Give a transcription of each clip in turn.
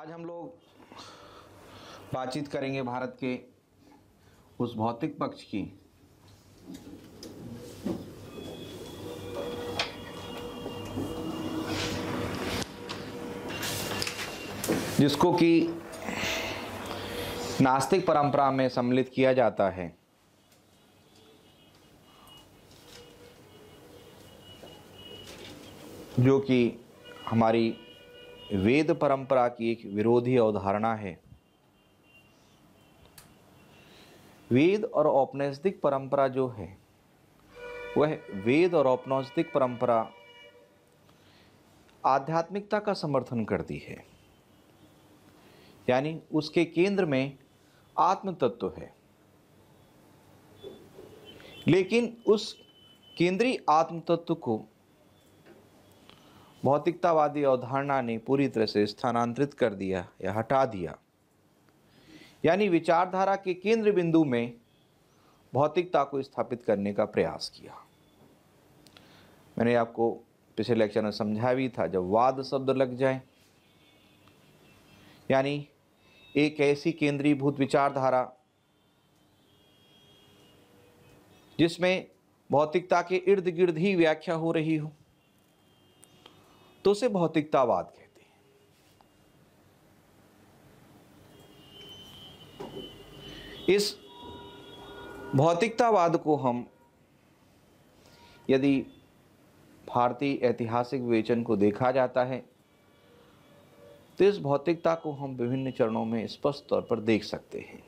आज हम लोग बातचीत करेंगे भारत के उस भौतिक पक्ष की जिसको कि नास्तिक परंपरा में सम्मिलित किया जाता है जो कि हमारी वेद परंपरा की एक विरोधी अवधारणा है वेद और औपनैस्तिक परंपरा जो है वह वेद और औपनौस्तिक परंपरा आध्यात्मिकता का समर्थन करती है यानी उसके केंद्र में आत्म तत्व है लेकिन उस केंद्रीय आत्म तत्व को भौतिकतावादी अवधारणा ने पूरी तरह से स्थानांतरित कर दिया या हटा दिया यानी विचारधारा के केंद्र बिंदु में भौतिकता को स्थापित करने का प्रयास किया मैंने आपको पिछले लेक्चर में समझाया भी था जब वाद शब्द लग जाए यानी एक ऐसी केंद्रीभूत विचारधारा जिसमें भौतिकता के इर्द गिर्द ही व्याख्या हो रही हो तो उसे भौतिकतावाद कहते हैं इस भौतिकतावाद को हम यदि भारतीय ऐतिहासिक विवेचन को देखा जाता है तो इस भौतिकता को हम विभिन्न चरणों में स्पष्ट तौर पर देख सकते हैं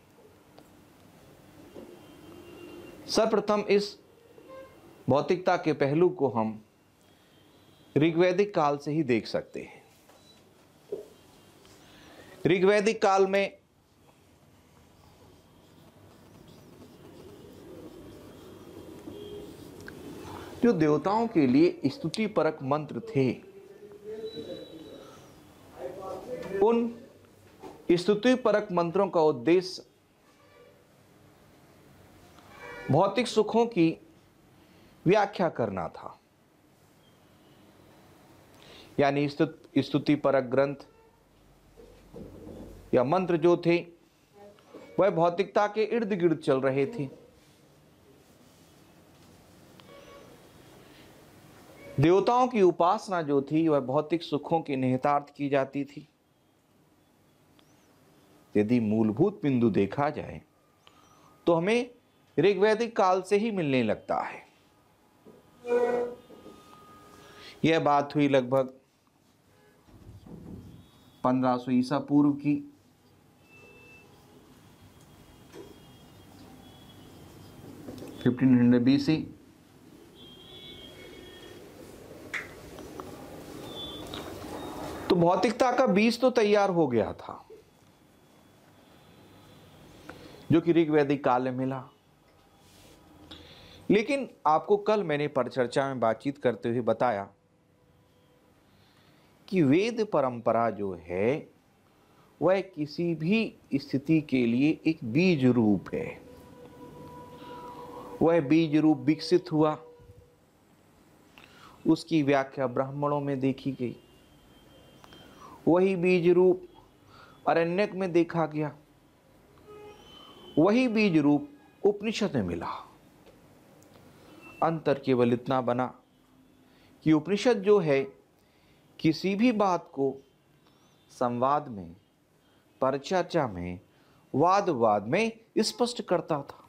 सर्वप्रथम इस भौतिकता के पहलू को हम ऋग्वैदिक काल से ही देख सकते हैं ऋग्वैदिक काल में जो देवताओं के लिए स्तुति परक मंत्र थे उन स्तुति परक मंत्रों का उद्देश्य भौतिक सुखों की व्याख्या करना था यानी स्तुति परक ग्रंथ या मंत्र जो थे वह भौतिकता के इर्द गिर्द चल रहे थे देवताओं की उपासना जो थी वह भौतिक सुखों के निहितार्थ की जाती थी यदि मूलभूत बिंदु देखा जाए तो हमें ऋग्वैदिक काल से ही मिलने लगता है यह बात हुई लगभग पंद्रह ईसा पूर्व की फिफ्टीन हंड्रेड बी सी तो भौतिकता का बीज तो तैयार हो गया था जो कि ऋग्वैदिक काल में मिला लेकिन आपको कल मैंने परिचर्चा में बातचीत करते हुए बताया कि वेद परंपरा जो है वह किसी भी स्थिति के लिए एक बीज रूप है वह बीज रूप विकसित हुआ उसकी व्याख्या ब्राह्मणों में देखी गई वही बीज रूप अरण्यक में देखा गया वही बीज रूप उपनिषद में मिला अंतर केवल इतना बना कि उपनिषद जो है किसी भी बात को संवाद में परचर्चा में वाद वाद में स्पष्ट करता था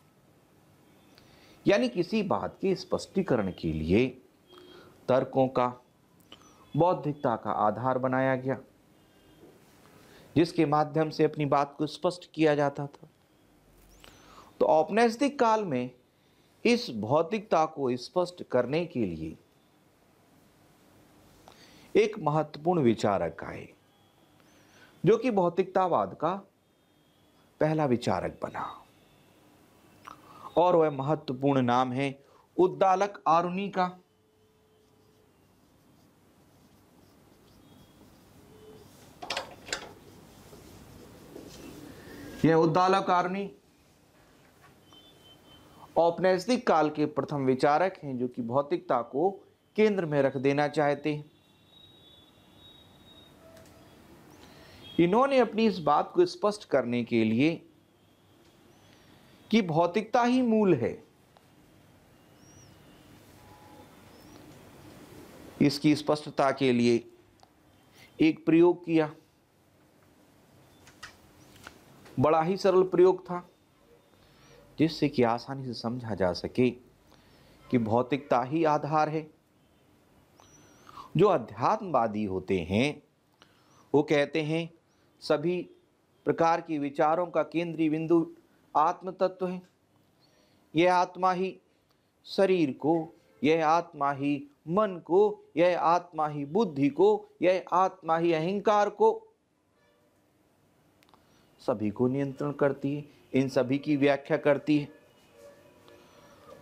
यानी किसी बात के स्पष्टीकरण के लिए तर्कों का बौद्धिकता का आधार बनाया गया जिसके माध्यम से अपनी बात को स्पष्ट किया जाता था तो औपनैतिक काल में इस भौतिकता को स्पष्ट करने के लिए एक महत्वपूर्ण विचारक आए जो कि भौतिकतावाद का पहला विचारक बना और वह महत्वपूर्ण नाम है उद्दालक आरुणी का यह उद्दालक आरुणी औपनिवेशिक काल के प्रथम विचारक हैं जो कि भौतिकता को केंद्र में रख देना चाहते हैं इन्होंने अपनी इस बात को स्पष्ट करने के लिए कि भौतिकता ही मूल है इसकी स्पष्टता के लिए एक प्रयोग किया बड़ा ही सरल प्रयोग था जिससे कि आसानी से समझा जा सके कि भौतिकता ही आधार है जो अध्यात्मवादी होते हैं वो कहते हैं सभी प्रकार की विचारों का केंद्रीय बिंदु आत्म तत्व है यह आत्मा ही शरीर को यह आत्मा ही मन को यह आत्मा ही बुद्धि को यह आत्मा ही अहंकार को सभी को नियंत्रण करती है इन सभी की व्याख्या करती है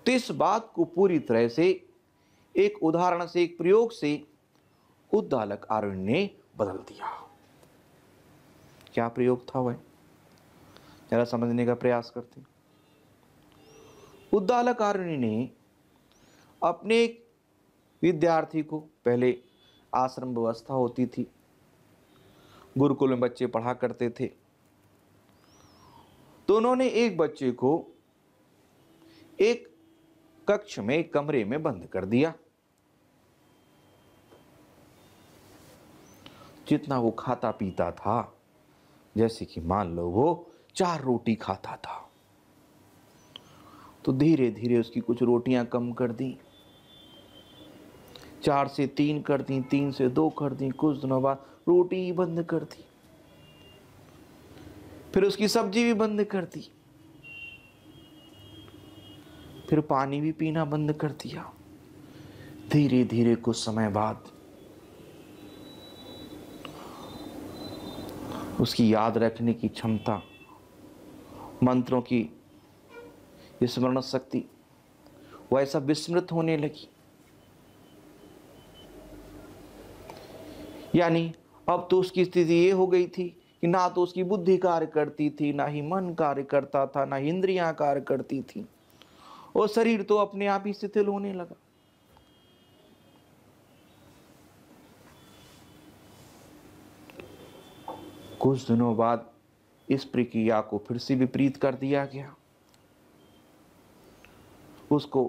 तो इस बात को पूरी तरह से एक उदाहरण से एक प्रयोग से उद्दालक आरण्य ने बदल दिया क्या प्रयोग था वह जरा समझने का प्रयास करते उद्दालकारिणी ने अपने एक विद्यार्थी को पहले आश्रम व्यवस्था होती थी गुरुकुल में बच्चे पढ़ा करते थे तो उन्होंने एक बच्चे को एक कक्ष में एक कमरे में बंद कर दिया जितना वो खाता पीता था जैसे कि मान लो वो चार रोटी खाता था तो धीरे धीरे उसकी कुछ रोटियां कम कर दी चार से तीन कर दी तीन से दो कर दी कुछ दिनों बाद रोटी ही बंद कर दी फिर उसकी सब्जी भी बंद कर दी फिर पानी भी पीना बंद कर दिया धीरे धीरे कुछ समय बाद उसकी याद रखने की क्षमता मंत्रों की स्मरण शक्ति वह ऐसा विस्मृत होने लगी यानी अब तो उसकी स्थिति ये हो गई थी कि ना तो उसकी बुद्धि कार्य करती थी ना ही मन कार्य करता था ना इंद्रियां कार्य करती थी और शरीर तो अपने आप ही शिथिल होने लगा कुछ दिनों बाद इस प्रक्रिया को फिर से विपरीत कर दिया गया उसको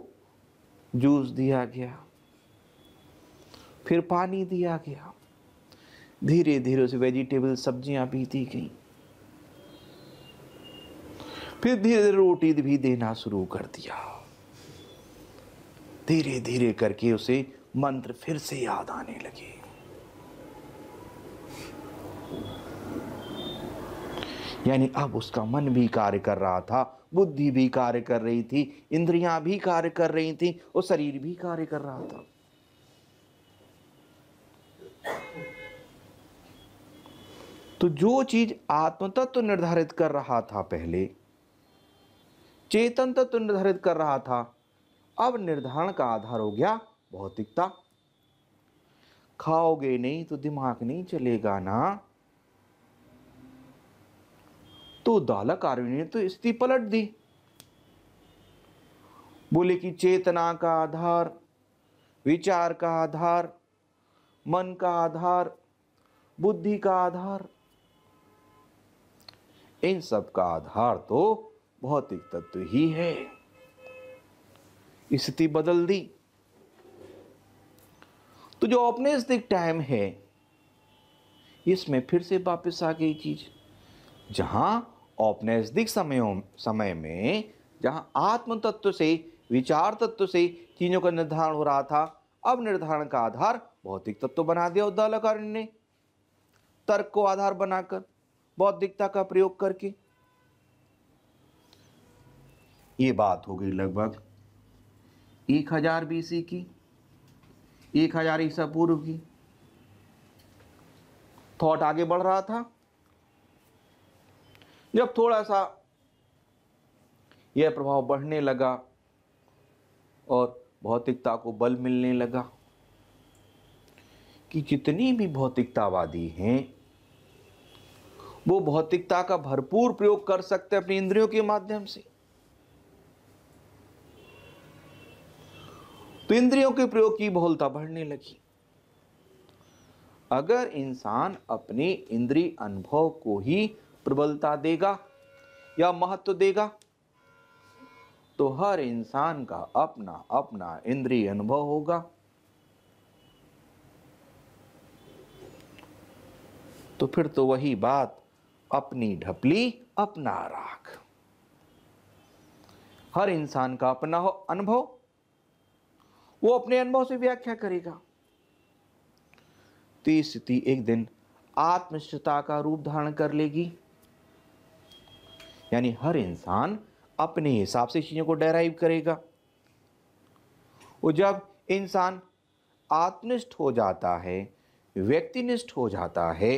जूस दिया गया फिर पानी दिया गया धीरे धीरे उसे वेजिटेबल सब्जियां भी दी गई फिर धीरे धीरे रोटी भी देना शुरू कर दिया धीरे धीरे करके उसे मंत्र फिर से याद आने लगे यानी अब उसका मन भी कार्य कर रहा था बुद्धि भी कार्य कर रही थी इंद्रियां भी कार्य कर रही थी और शरीर भी कार्य कर रहा था तो जो चीज आत्म तत्व निर्धारित कर रहा था पहले चेतन तत्व निर्धारित कर रहा था अब निर्धारण का आधार हो गया भौतिकता खाओगे नहीं तो दिमाग नहीं चलेगा ना तो दाला कारुणी ने तो स्थिति पलट दी बोले कि चेतना का आधार विचार का आधार मन का आधार बुद्धि का आधार इन सब का आधार तो भौतिक तत्व ही है स्थिति बदल दी तो जो अपने स्थित टाइम है इसमें फिर से वापस आ गई चीज जहां औपनिषदिक समयों समय में जहाँ आत्म तत्व से विचार तत्व से चीज़ों का निर्धारण हो रहा था अब निर्धारण का आधार भौतिक तत्व बना दिया उद्दालकारण ने तर्क को आधार बनाकर बौद्धिकता का प्रयोग करके ये बात हो गई लगभग एक हजार बीसी की एक हजार ईसा पूर्व की थॉट आगे बढ़ रहा था जब थोड़ा सा यह प्रभाव बढ़ने लगा और भौतिकता को बल मिलने लगा कि जितनी भी भौतिकतावादी हैं वो भौतिकता का भरपूर प्रयोग कर सकते अपनी इंद्रियों के माध्यम से तो इंद्रियों के प्रयोग की बहुलता बढ़ने लगी अगर इंसान अपने इंद्रिय अनुभव को ही प्रबलता देगा या महत्व देगा तो हर इंसान का अपना अपना इंद्रिय अनुभव होगा तो फिर तो वही बात अपनी ढपली अपना राख हर इंसान का अपना अनुभव वो अपने अनुभव से व्याख्या करेगा तो स्थिति एक दिन आत्मश्रता का रूप धारण कर लेगी यानी हर इंसान अपने हिसाब से चीज़ों को डेराइव करेगा और जब इंसान आत्मनिष्ठ हो जाता है व्यक्तिनिष्ठ हो जाता है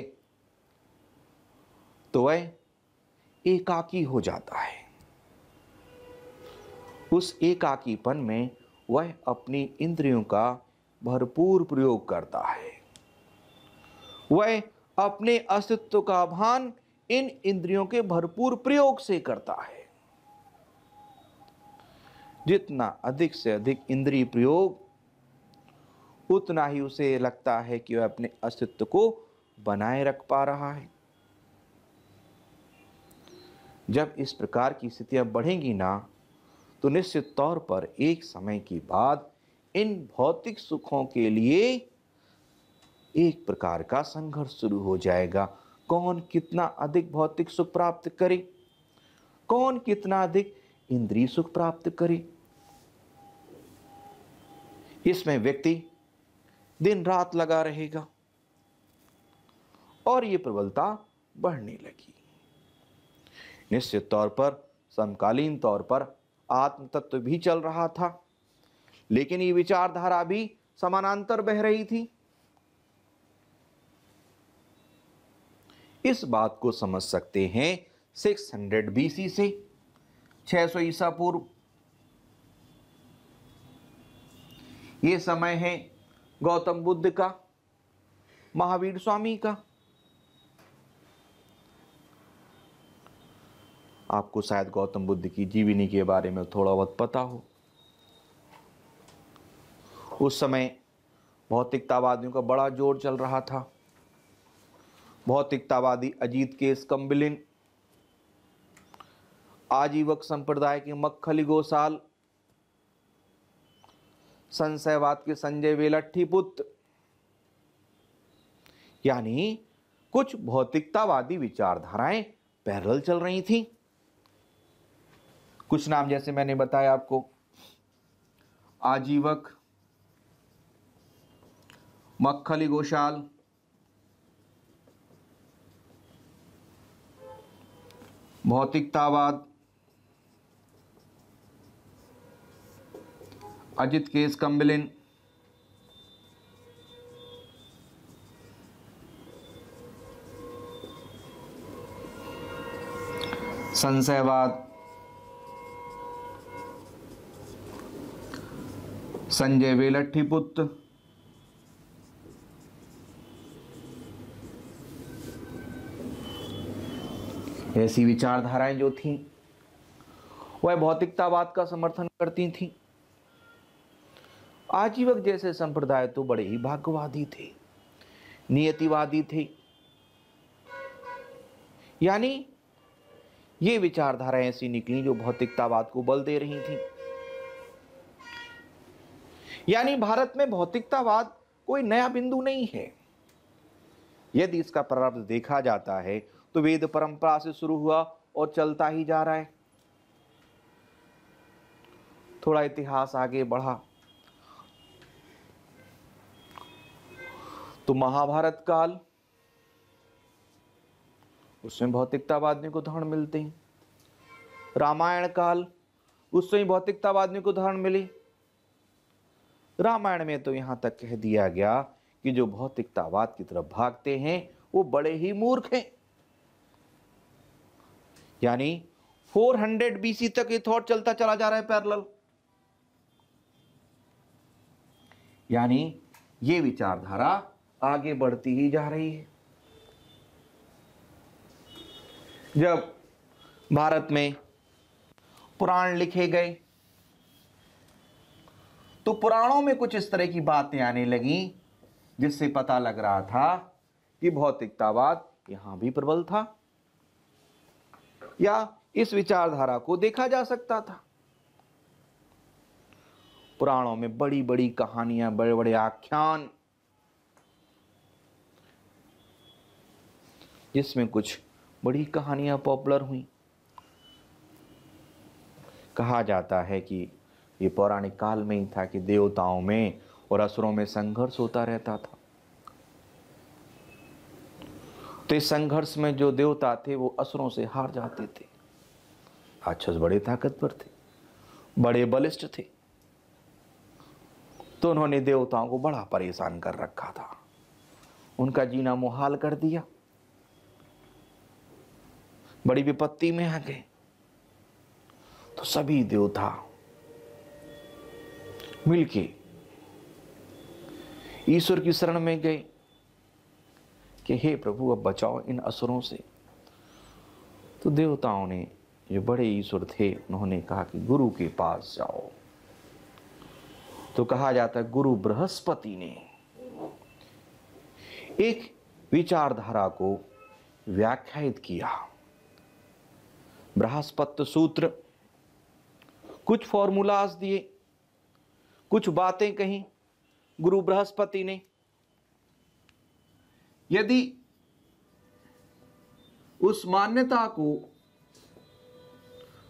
तो वह एकाकी हो जाता है उस एकाकीपन में वह अपनी इंद्रियों का भरपूर प्रयोग करता है वह अपने अस्तित्व का भान इन इंद्रियों के भरपूर प्रयोग से करता है जितना अधिक से अधिक इंद्रिय प्रयोग उतना ही उसे लगता है कि वह अपने अस्तित्व को बनाए रख पा रहा है जब इस प्रकार की स्थितियां बढ़ेंगी ना तो निश्चित तौर पर एक समय के बाद इन भौतिक सुखों के लिए एक प्रकार का संघर्ष शुरू हो जाएगा कौन कितना अधिक भौतिक सुख प्राप्त करे कौन कितना अधिक इंद्रिय सुख प्राप्त करे इसमें व्यक्ति दिन रात लगा रहेगा और ये प्रबलता बढ़ने लगी निश्चित तौर पर समकालीन तौर पर आत्म तत्व भी चल रहा था लेकिन ये विचारधारा भी समानांतर बह रही थी इस बात को समझ सकते हैं 600 हंड्रेड बी से 600 सौ ईसा पूर्व ये समय है गौतम बुद्ध का महावीर स्वामी का आपको शायद गौतम बुद्ध की जीवनी के बारे में थोड़ा बहुत पता हो उस समय भौतिकतावादियों का बड़ा जोर चल रहा था भौतिकतावादी अजीत के स्कम्बिलिन आजीवक संप्रदाय के मक्खली गोसाल संशयवाद के संजय वेलट्ठी पुत्र यानी कुछ भौतिकतावादी विचारधाराएं पैरल चल रही थी कुछ नाम जैसे मैंने बताया आपको आजीवक मक्खली गोशाल भौतिकतावाद अजित केस कम्बिलिन संशयवाद संजय वेलट्ठीपुत्र ऐसी विचारधाराएं जो थीं वह भौतिकतावाद का समर्थन करती थीं आजीवक जैसे संप्रदाय तो बड़े ही भाग्यवादी थे नियतिवादी थे यानी ये विचारधाराएं ऐसी निकली जो भौतिकतावाद को बल दे रही थी यानी भारत में भौतिकतावाद कोई नया बिंदु नहीं है यदि इसका प्रारब्ध देखा जाता है तो वेद परंपरा से शुरू हुआ और चलता ही जा रहा है थोड़ा इतिहास आगे बढ़ा तो महाभारत काल उसमें भौतिकतावादियों को धारण मिलते हैं रामायण काल उससे ही भौतिकतावादियों को धारण मिली रामायण में तो यहां तक कह दिया गया कि जो भौतिकतावाद की तरफ भागते हैं वो बड़े ही मूर्ख हैं यानी 400 बीसी तक ये थॉट चलता चला जा रहा है पैरल यानी ये विचारधारा आगे बढ़ती ही जा रही है जब भारत में पुराण लिखे गए तो पुराणों में कुछ इस तरह की बातें आने लगी जिससे पता लग रहा था कि भौतिकतावाद यहां भी प्रबल था या इस विचारधारा को देखा जा सकता था पुराणों में बड़ी बड़ी कहानियां बड़े बड़े आख्यान जिसमें कुछ बड़ी कहानियां पॉपुलर हुई कहा जाता है कि ये पौराणिक काल में ही था कि देवताओं में और असुरों में संघर्ष होता रहता था तो इस संघर्ष में जो देवता थे वो असुरों से हार जाते थे राक्षस बड़े ताकतवर थे बड़े बलिष्ठ थे तो उन्होंने देवताओं को बड़ा परेशान कर रखा था उनका जीना मुहाल कर दिया बड़ी विपत्ति में आ गए तो सभी देवता मिलके ईश्वर की शरण में गए कि हे प्रभु अब बचाओ इन असुरों से तो देवताओं ने जो बड़े ईश्वर थे उन्होंने कहा कि गुरु के पास जाओ तो कहा जाता है गुरु बृहस्पति ने एक विचारधारा को व्याख्यात किया बृहस्पत सूत्र कुछ फॉर्मूलाज दिए कुछ बातें कही गुरु बृहस्पति ने यदि उस मान्यता को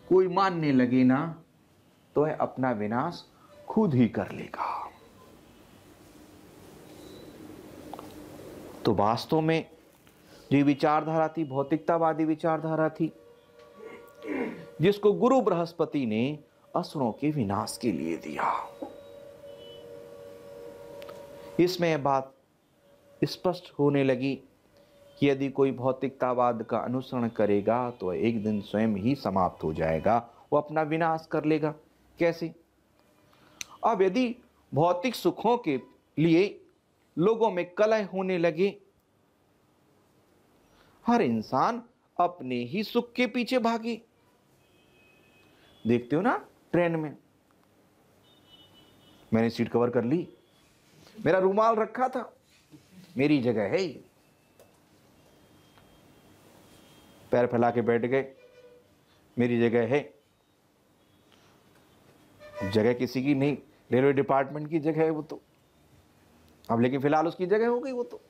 कोई मानने लगे ना तो वह अपना विनाश खुद ही कर लेगा तो वास्तव में जो विचारधारा थी भौतिकतावादी विचारधारा थी जिसको गुरु बृहस्पति ने असुरों के विनाश के लिए दिया इसमें बात स्पष्ट होने लगी कि यदि कोई भौतिकतावाद का अनुसरण करेगा तो एक दिन स्वयं ही समाप्त हो जाएगा वो अपना विनाश कर लेगा कैसे अब यदि भौतिक सुखों के लिए लोगों में कलह होने लगे हर इंसान अपने ही सुख के पीछे भागे देखते हो ना ट्रेन में मैंने सीट कवर कर ली मेरा रूमाल रखा था मेरी जगह है पैर फैला के बैठ गए मेरी जगह है जगह किसी की नहीं रेलवे डिपार्टमेंट की जगह है वो तो अब लेकिन फिलहाल उसकी जगह हो गई वो तो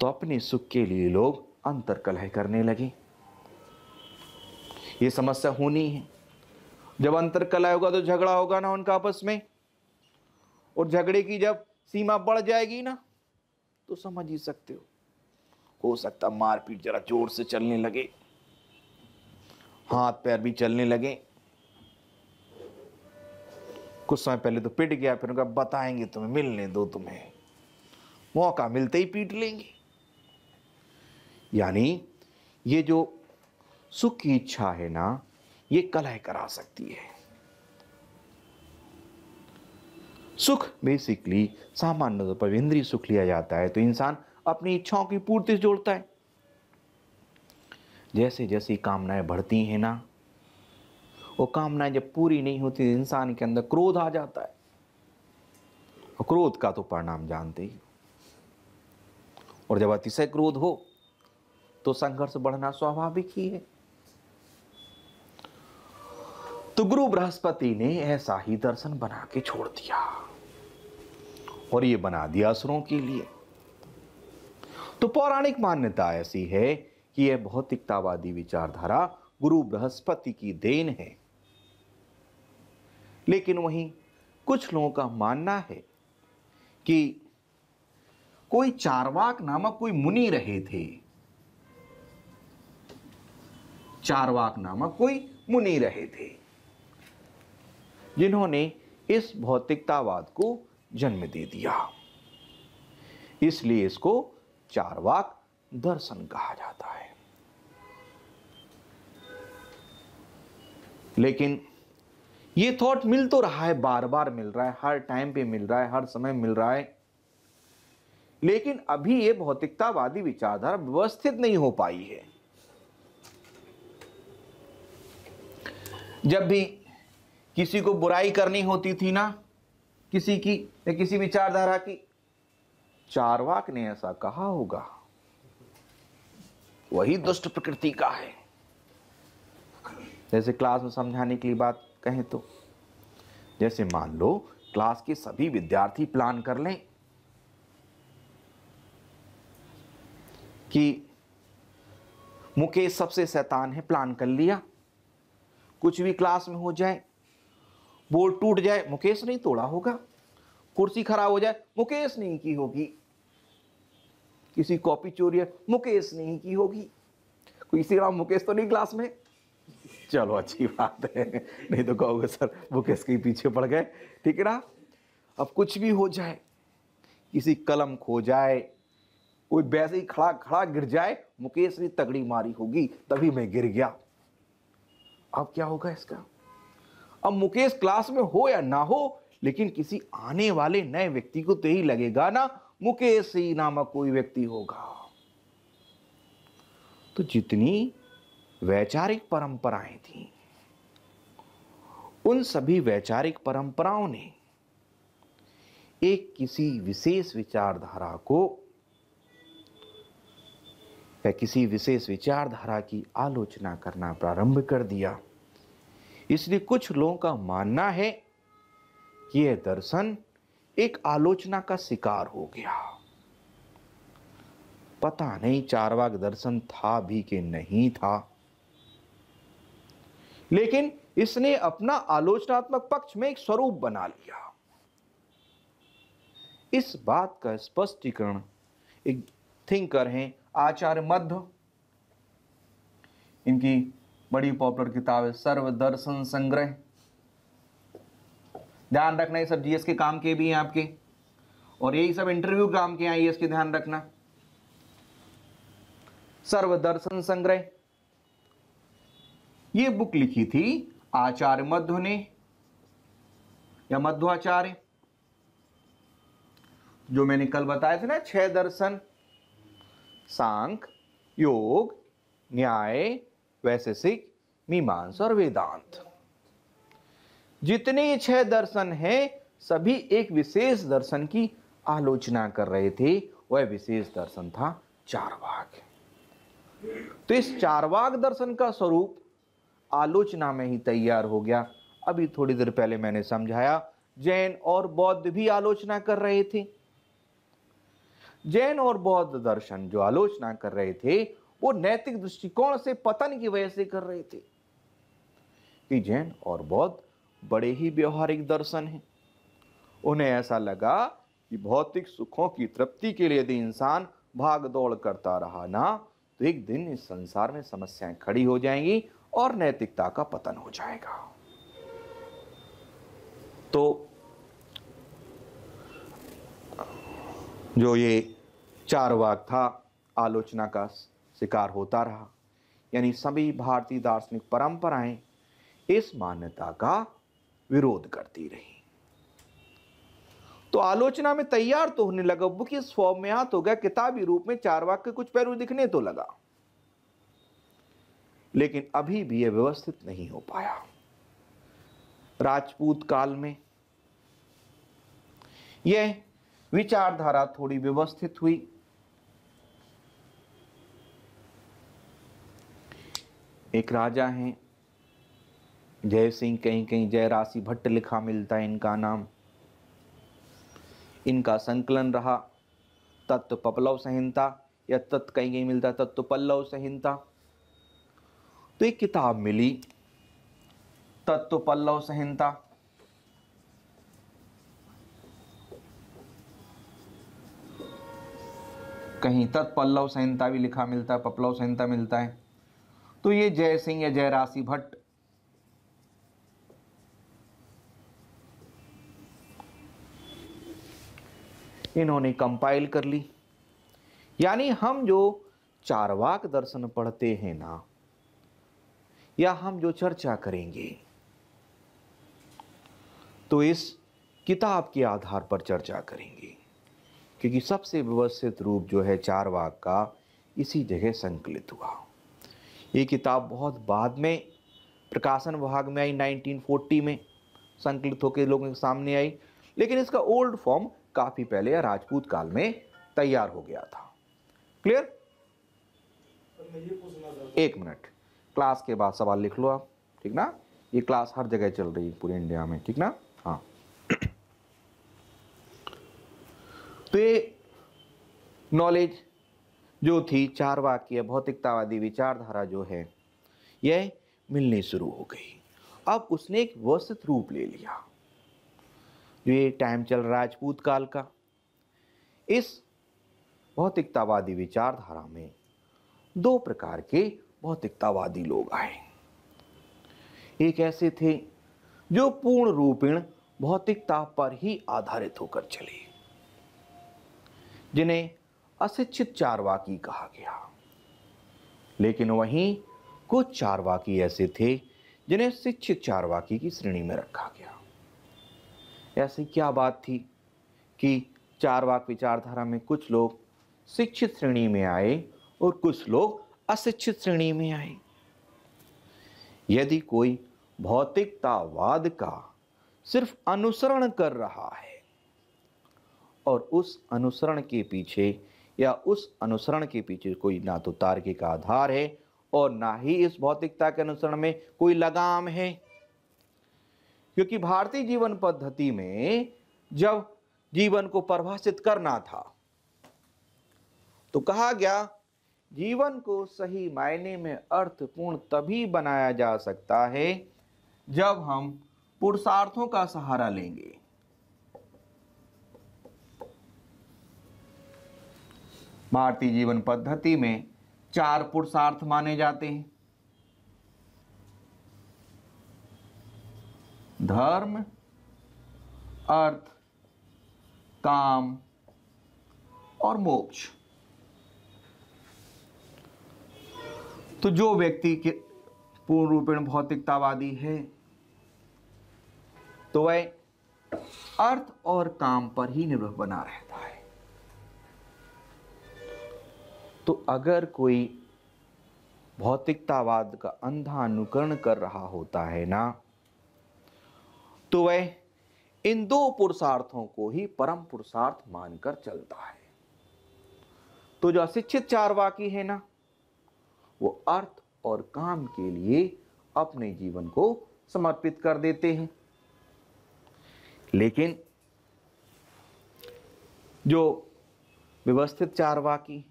तो अपने सुख के लिए लोग अंतर कलह करने लगे ये समस्या होनी है जब अंतर कलह होगा तो झगड़ा होगा ना उनका आपस में और झगड़े की जब सीमा बढ़ जाएगी ना तो समझ ही सकते हो हो सकता मारपीट जरा जोर से चलने लगे हाथ पैर भी चलने लगे कुछ समय पहले तो पिट गया फिर उनका बताएंगे तुम्हें मिलने दो तुम्हें मौका मिलते ही पीट लेंगे यानी ये जो सुख की इच्छा है ना ये कलह करा सकती है सुख बेसिकली सामान्य तौर पर इंद्रिय सुख लिया जाता है तो इंसान अपनी इच्छाओं की पूर्ति से जोड़ता है जैसे जैसी कामनाएं बढ़ती हैं ना वो कामनाएं जब पूरी नहीं होती तो इंसान के अंदर क्रोध आ जाता है और क्रोध का तो परिणाम जानते ही और जब अतिशय क्रोध हो तो संघर्ष बढ़ना स्वाभाविक ही है तो गुरु बृहस्पति ने ऐसा ही दर्शन बना के छोड़ दिया और ये बना दिया असुरों के लिए तो पौराणिक मान्यता ऐसी है कि यह भौतिकतावादी विचारधारा गुरु बृहस्पति की देन है लेकिन वहीं कुछ लोगों का मानना है कि कोई चारवाक नामक कोई मुनि रहे थे चारवाक नामक कोई मुनि रहे थे जिन्होंने इस भौतिकतावाद को जन्म दे दिया इसलिए इसको चारवाक दर्शन कहा जाता है लेकिन ये थॉट मिल तो रहा है बार बार मिल रहा है हर टाइम पे मिल रहा है हर समय मिल रहा है लेकिन अभी ये भौतिकतावादी विचारधारा व्यवस्थित नहीं हो पाई है जब भी किसी को बुराई करनी होती थी ना किसी की या किसी विचारधारा की चारवाक ने ऐसा कहा होगा वही दुष्ट प्रकृति का है जैसे क्लास में समझाने के लिए बात कहें तो जैसे मान लो क्लास के सभी विद्यार्थी प्लान कर लें कि मुकेश सबसे शैतान है प्लान कर लिया कुछ भी क्लास में हो जाए बोर्ड टूट जाए मुकेश नहीं तोड़ा होगा कुर्सी खराब हो जाए मुकेश नहीं की होगी किसी कॉपी चोरी है मुकेश नहीं की होगी कोई इसी राम मुकेश तो नहीं क्लास में चलो अच्छी बात है नहीं तो कहोगे सर मुकेश के पीछे पड़ गए ठीक है ना अब कुछ भी हो जाए किसी कलम खो जाए कोई वैसे ही खड़ा खड़ा गिर जाए मुकेश ने तगड़ी मारी होगी तभी मैं गिर गया अब क्या होगा इसका अब मुकेश क्लास में हो या ना हो लेकिन किसी आने वाले नए व्यक्ति को तो यही लगेगा ना मुकेश ही नामक कोई व्यक्ति होगा तो जितनी वैचारिक परंपराएं थी उन सभी वैचारिक परंपराओं ने एक किसी विशेष विचारधारा को या किसी विशेष विचारधारा की आलोचना करना प्रारंभ कर दिया इसलिए कुछ लोगों का मानना है कि यह दर्शन एक आलोचना का शिकार हो गया पता नहीं चारवाक दर्शन था भी कि नहीं था लेकिन इसने अपना आलोचनात्मक पक्ष में एक स्वरूप बना लिया इस बात का स्पष्टीकरण एक थिंकर हैं आचार्य मध्य इनकी बड़ी पॉपुलर किताब है सर्वदर्शन संग्रह ध्यान रखना ये सब जीएस के काम के भी हैं आपके और यही सब इंटरव्यू काम के आई एस के ध्यान रखना सर्वदर्शन संग्रह ये बुक लिखी थी आचार्य मध्व ने या मध्वाचार्य जो मैंने कल बताए थे ना छह दर्शन सांख योग न्याय वैसे सिख मीमांस और वेदांत जितने छह दर्शन हैं सभी एक विशेष दर्शन की आलोचना कर रहे थे वह विशेष दर्शन था चारवाक तो इस चारवाक दर्शन का स्वरूप आलोचना में ही तैयार हो गया अभी थोड़ी देर पहले मैंने समझाया जैन और बौद्ध भी आलोचना कर रहे थे जैन और बौद्ध दर्शन जो आलोचना कर रहे थे वो नैतिक दृष्टिकोण से पतन की वजह से कर रहे थे कि जैन और बौद्ध बड़े ही व्यवहारिक दर्शन हैं उन्हें ऐसा लगा कि भौतिक सुखों की तृप्ति के लिए यदि इंसान भाग दौड़ करता रहा ना तो एक दिन इस संसार में समस्याएं खड़ी हो जाएंगी और नैतिकता का पतन हो जाएगा तो जो ये चार वाक था आलोचना का शिकार होता रहा यानी सभी भारतीय दार्शनिक परंपराएं इस मान्यता का विरोध करती रही तो आलोचना में तैयार तो होने लगा बुक इस फॉर्म में हाथ हो तो गया किताबी रूप में चार वाक्य कुछ पैरू दिखने तो लगा लेकिन अभी भी यह व्यवस्थित नहीं हो पाया राजपूत काल में यह विचारधारा थोड़ी व्यवस्थित हुई एक राजा हैं जय सिंह कहीं कहीं जय राशि भट्ट लिखा मिलता है इनका नाम इनका संकलन रहा तत्व पपलव संहिता या तत्व कहीं कहीं मिलता तत्व पल्लव संहिता तो एक किताब मिली तत्व पल्लव संहिता कहीं तत्पल्लव संहिता भी लिखा मिलता है पपलव संहिता मिलता है तो ये जय सिंह या राशि भट्ट इन्होंने कंपाइल कर ली यानी हम जो चारवाक दर्शन पढ़ते हैं ना या हम जो चर्चा करेंगे तो इस किताब के आधार पर चर्चा करेंगे क्योंकि सबसे व्यवस्थित रूप जो है चारवाक का इसी जगह संकलित हुआ ये किताब बहुत बाद में प्रकाशन विभाग में आई 1940 में संकलित होकर लोगों के सामने आई लेकिन इसका ओल्ड फॉर्म काफ़ी पहले या राजपूत काल में तैयार हो गया था क्लियर एक मिनट क्लास के बाद सवाल लिख लो आप ठीक ना ये क्लास हर जगह चल रही है पूरे इंडिया में ठीक ना हाँ तो ये नॉलेज जो थी चार वाक्य भौतिकतावादी विचारधारा जो है यह मिलनी शुरू हो गई अब उसने एक वस्त रूप ले लिया जो ये टाइम चल राजपूत काल का इस भौतिकतावादी विचारधारा में दो प्रकार के भौतिकतावादी लोग आए एक ऐसे थे जो पूर्ण रूपेण भौतिकता पर ही आधारित होकर चले जिन्हें अशिक्षित चारवाकी कहा गया लेकिन वहीं कुछ चारवाकी ऐसे थे जिन्हें शिक्षित चारवाकी की श्रेणी में रखा गया ऐसी क्या बात थी कि चारवाक विचारधारा में कुछ लोग शिक्षित श्रेणी में आए और कुछ लोग अशिक्षित श्रेणी में आए यदि कोई भौतिकतावाद का सिर्फ अनुसरण कर रहा है और उस अनुसरण के पीछे या उस अनुसरण के पीछे कोई ना तो तार्किक आधार है और ना ही इस भौतिकता के अनुसरण में कोई लगाम है क्योंकि भारतीय जीवन पद्धति में जब जीवन को परिभाषित करना था तो कहा गया जीवन को सही मायने में अर्थपूर्ण तभी बनाया जा सकता है जब हम पुरुषार्थों का सहारा लेंगे भारतीय जीवन पद्धति में चार पुरुषार्थ माने जाते हैं धर्म अर्थ काम और मोक्ष तो जो व्यक्ति के पूर्ण रूपेण भौतिकतावादी है तो वह अर्थ और काम पर ही निर्भर बना रहता है तो अगर कोई भौतिकतावाद का अंधा अनुकरण कर रहा होता है ना तो वह इन दो पुरुषार्थों को ही परम पुरुषार्थ मानकर चलता है तो जो अशिक्षित चारवाकी है ना वो अर्थ और काम के लिए अपने जीवन को समर्पित कर देते हैं लेकिन जो व्यवस्थित चारवाकी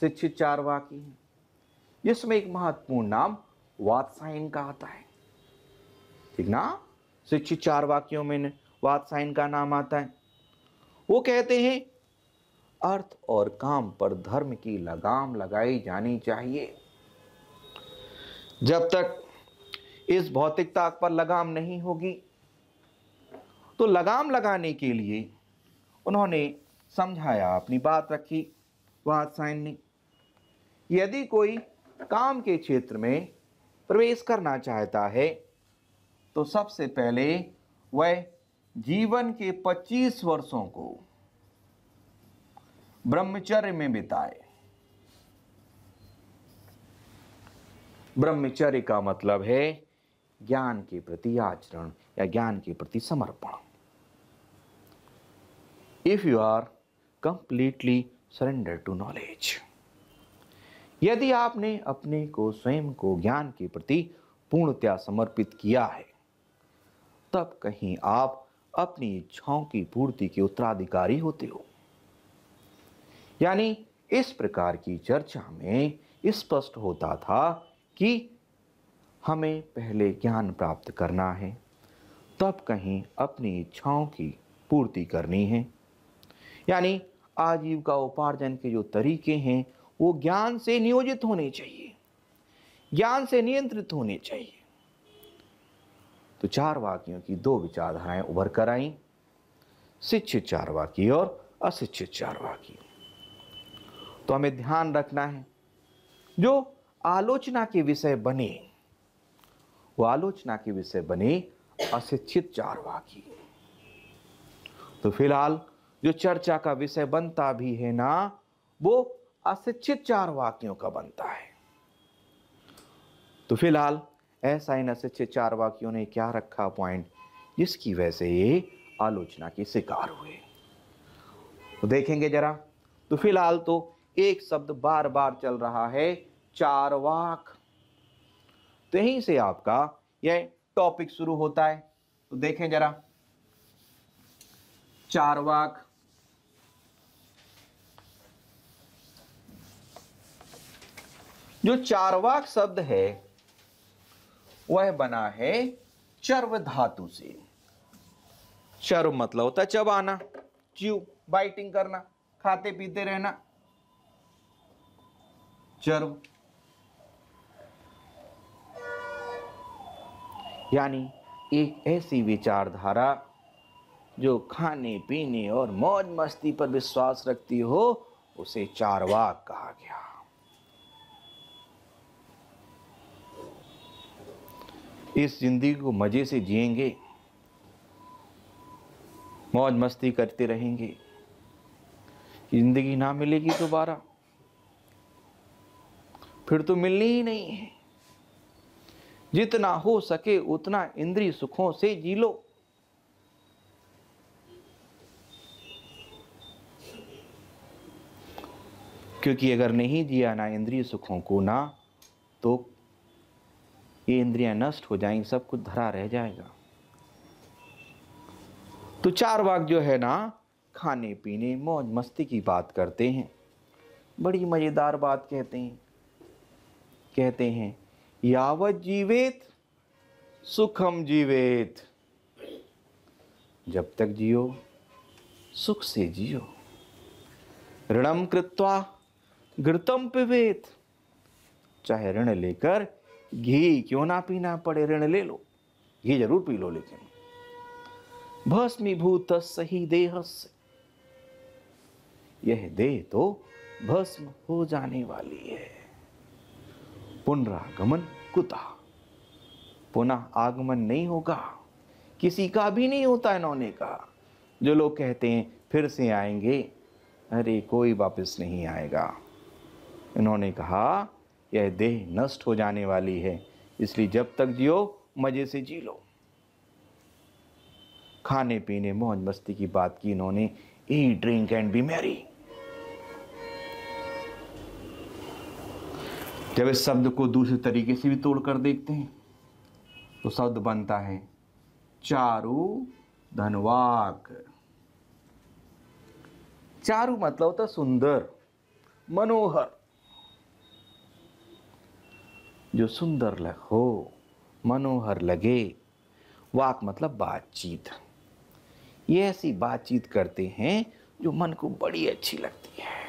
शिक्षित चार वाक्य है जिसमें एक महत्वपूर्ण नाम वात्सायन का आता है ठीक ना शिक्षित चार वाक्यों में वात्सायन का नाम आता है वो कहते हैं अर्थ और काम पर धर्म की लगाम लगाई जानी चाहिए जब तक इस भौतिकता पर लगाम नहीं होगी तो लगाम लगाने के लिए उन्होंने समझाया अपनी बात रखी साइन ने यदि कोई काम के क्षेत्र में प्रवेश करना चाहता है तो सबसे पहले वह जीवन के 25 वर्षों को ब्रह्मचर्य में बिताए ब्रह्मचर्य का मतलब है ज्ञान के प्रति आचरण या ज्ञान के प्रति समर्पण if you are completely surrender to knowledge यदि आपने अपने को स्वयं को ज्ञान के प्रति पूर्णतया समर्पित किया है तब कहीं आप अपनी इच्छाओं की पूर्ति के उत्तराधिकारी होते हो यानी इस प्रकार की चर्चा में स्पष्ट होता था कि हमें पहले ज्ञान प्राप्त करना है तब कहीं अपनी इच्छाओं की पूर्ति करनी है यानी आजीविका उपार्जन के जो तरीके हैं वो ज्ञान से नियोजित होने चाहिए ज्ञान से नियंत्रित होने चाहिए तो चार वाक्यों की दो विचारधाराएं उभर कर आई शिक्षित चार वाक्य और अशिक्षित चार वाक्य तो हमें ध्यान रखना है जो आलोचना के विषय बने वो आलोचना के विषय बने अशिक्षित चार वाक्य तो फिलहाल जो चर्चा का विषय बनता भी है ना वो अशिक्षित चार वाक्यों का बनता है तो फिलहाल ऐसा इन अशिक्षित चार वाक्यों ने क्या रखा पॉइंट जिसकी वजह से ये आलोचना के शिकार हुए तो देखेंगे जरा तो फिलहाल तो एक शब्द बार बार चल रहा है चार वाक तो यहीं से आपका यह टॉपिक शुरू होता है तो देखें जरा चार वाक जो चारवाक शब्द है वह बना है चर्व धातु से चर्व मतलब होता है चबाना च्यू बाइटिंग करना खाते पीते रहना चर्व यानी एक ऐसी विचारधारा जो खाने पीने और मौज मस्ती पर विश्वास रखती हो उसे चारवाक कहा गया इस ज़िंदगी को मज़े से जिएंगे मौज मस्ती करते रहेंगे ज़िंदगी ना मिलेगी दोबारा फिर तो मिलनी ही नहीं है जितना हो सके उतना इंद्रिय सुखों से जी लो क्योंकि अगर नहीं जिया ना इंद्रिय सुखों को ना तो ये इंद्रियां नष्ट हो जाएंगी सब कुछ धरा रह जाएगा तो चार वाक जो है ना खाने पीने मौज मस्ती की बात करते हैं बड़ी मज़ेदार बात कहते हैं कहते हैं यावत जीवेत सुखम जीवेत जब तक जियो सुख से जियो ऋणम कृत्वा घृतम पिवेत चाहे ऋण लेकर घी क्यों ना पीना पड़े ऋण ले लो घी जरूर पी लो लेकिन भस्मीभूत सही देह से यह देह तो भस्म हो जाने वाली है पुनरागमन कुता पुनः आगमन नहीं होगा किसी का भी नहीं होता इन्होंने कहा जो लोग कहते हैं फिर से आएंगे अरे कोई वापस नहीं आएगा इन्होंने कहा यह देह नष्ट हो जाने वाली है इसलिए जब तक जियो मज़े से जी लो खाने पीने मौज मस्ती की बात की इन्होंने eat drink and be merry जब इस शब्द को दूसरे तरीके से भी तोड़कर देखते हैं तो शब्द बनता है चारु धनवाक चारु मतलब होता सुंदर मनोहर जो सुंदर लग हो मनोहर लगे वाक मतलब बातचीत ये ऐसी बातचीत करते हैं जो मन को बड़ी अच्छी लगती है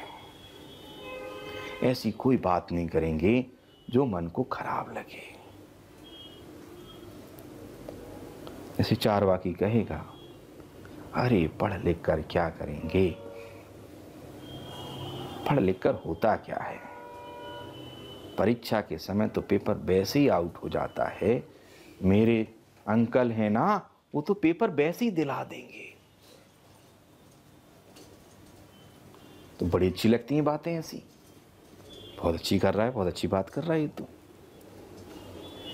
ऐसी कोई बात नहीं करेंगे जो मन को खराब लगे ऐसे चार वाकी कहेगा अरे पढ़ लिख कर क्या करेंगे पढ़ लिख कर होता क्या है परीक्षा के समय तो पेपर वैसे ही आउट हो जाता है मेरे अंकल हैं ना वो तो पेपर वैसे ही दिला देंगे तो बड़ी अच्छी लगती हैं बातें ऐसी बहुत अच्छी कर रहा है बहुत अच्छी बात कर रहा है ये तो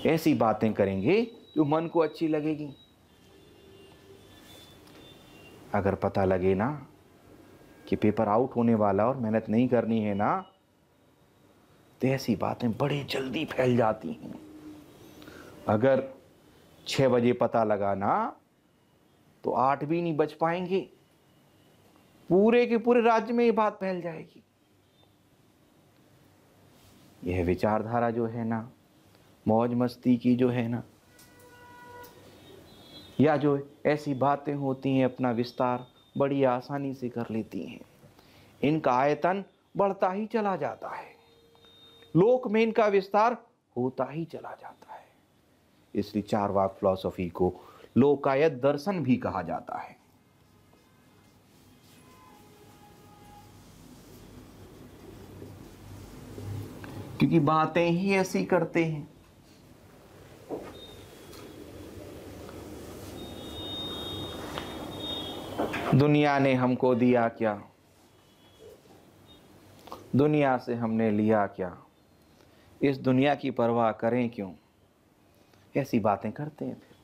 ऐसी बातें करेंगे जो मन को अच्छी लगेगी अगर पता लगे ना कि पेपर आउट होने वाला और मेहनत नहीं करनी है ना तो ऐसी बातें बड़ी जल्दी फैल जाती हैं अगर छः बजे पता लगाना तो आठ भी नहीं बच पाएंगे पूरे के पूरे राज्य में ये बात फैल जाएगी यह विचारधारा जो है ना मौज मस्ती की जो है ना या जो ऐसी बातें होती हैं अपना विस्तार बड़ी आसानी से कर लेती हैं इनका आयतन बढ़ता ही चला जाता है लोक में इनका विस्तार होता ही चला जाता है इसलिए चार वाक फिलॉसफी को लोकायत दर्शन भी कहा जाता है क्योंकि बातें ही ऐसी करते हैं दुनिया ने हमको दिया क्या दुनिया से हमने लिया क्या इस दुनिया की परवाह करें क्यों ऐसी बातें करते हैं फिर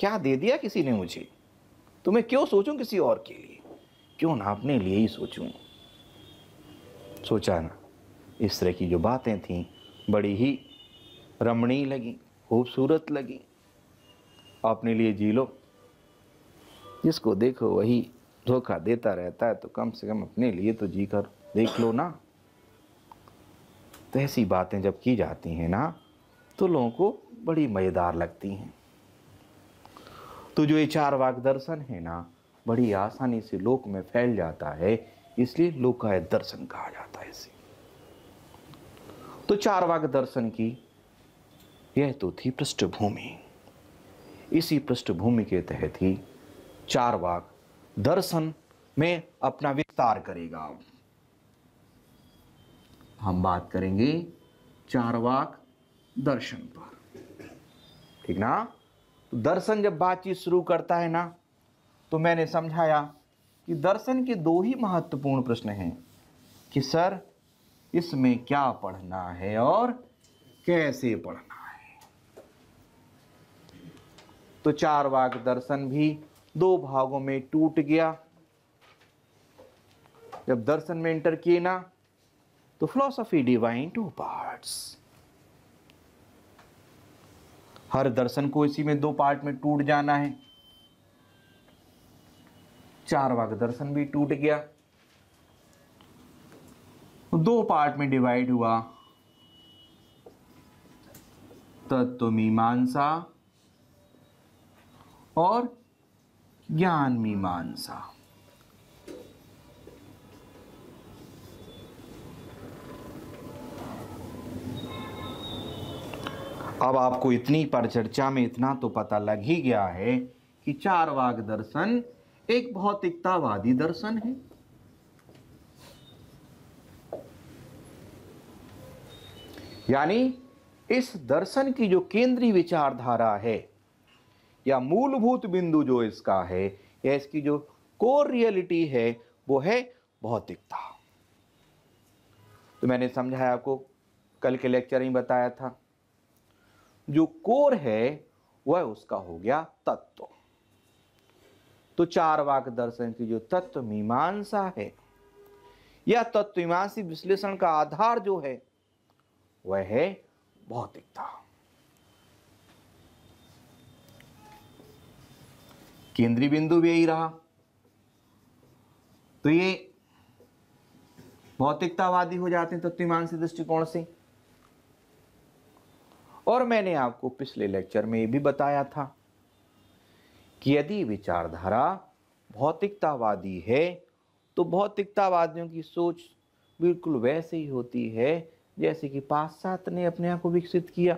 क्या दे दिया किसी ने मुझे तो मैं क्यों सोचूं किसी और के लिए क्यों ना अपने लिए ही सोचूं सोचा ना इस तरह की जो बातें थीं बड़ी ही रमणीय लगी खूबसूरत लगी अपने लिए जी लो जिसको देखो वही धोखा देता रहता है तो कम से कम अपने लिए तो जी कर देख लो ना तो ऐसी बातें जब की जाती हैं ना तो लोगों को बड़ी मज़ेदार लगती हैं तो जो ये चार वाक दर्शन है ना बड़ी आसानी से लोक में फैल जाता है इसलिए लोकाय दर्शन कहा जाता है इसे तो चार वाक दर्शन की यह तो थी पृष्ठभूमि इसी पृष्ठभूमि के तहत ही चार वाक दर्शन में अपना विस्तार करेगा हम बात करेंगे चारवाक दर्शन पर ठीक ना तो दर्शन जब बातचीत शुरू करता है ना तो मैंने समझाया कि दर्शन के दो ही महत्वपूर्ण प्रश्न हैं कि सर इसमें क्या पढ़ना है और कैसे पढ़ना है तो चार वाक दर्शन भी दो भागों में टूट गया जब दर्शन में एंटर किए ना तो फिलोसफी डिवाइन टू पार्ट हर दर्शन को इसी में दो पार्ट में टूट जाना है चार वाक दर्शन भी टूट गया दो पार्ट में डिवाइड हुआ तत्व मीमांसा और ज्ञान मीमांसा अब आपको इतनी परिचर्चा में इतना तो पता लग ही गया है कि चार वाग दर्शन एक भौतिकतावादी दर्शन है यानी इस दर्शन की जो केंद्रीय विचारधारा है या मूलभूत बिंदु जो इसका है या इसकी जो कोर रियलिटी है वो है भौतिकता तो मैंने समझाया आपको कल के लेक्चर में बताया था जो कोर है वह उसका हो गया तत्व तो चार वाक दर्शन की जो तत्व मीमांसा है यह तत्व मीमांसी विश्लेषण का आधार जो है वह है भौतिकता केंद्रीय बिंदु भी यही रहा तो ये भौतिकतावादी हो जाते हैं तत्वीमांसी दृष्टिकोण से और मैंने आपको पिछले लेक्चर में ये भी बताया था कि यदि विचारधारा भौतिकतावादी है तो भौतिकतावादियों की सोच बिल्कुल वैसे ही होती है जैसे कि पाश्चात्य ने अपने आप को विकसित किया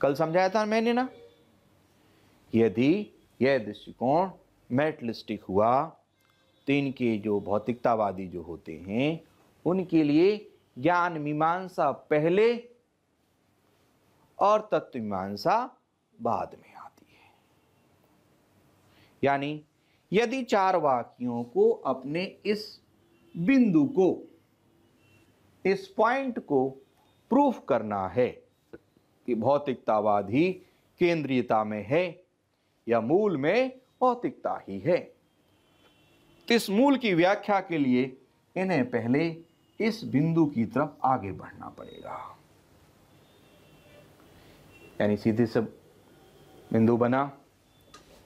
कल समझाया था मैंने ना यदि यह दृष्टिकोण मेटलिस्टिक हुआ तो इनके जो भौतिकतावादी जो होते हैं उनके लिए ज्ञान मीमांसा पहले और तत्व मीमांसा बाद में आती है यानी यदि चार वाक्यों को अपने इस बिंदु को इस पॉइंट को प्रूफ करना है कि भौतिकतावाद ही केंद्रीयता में है या मूल में भौतिकता ही है तो इस मूल की व्याख्या के लिए इन्हें पहले इस बिंदु की तरफ आगे बढ़ना पड़ेगा यानी सीधे से बिंदु बना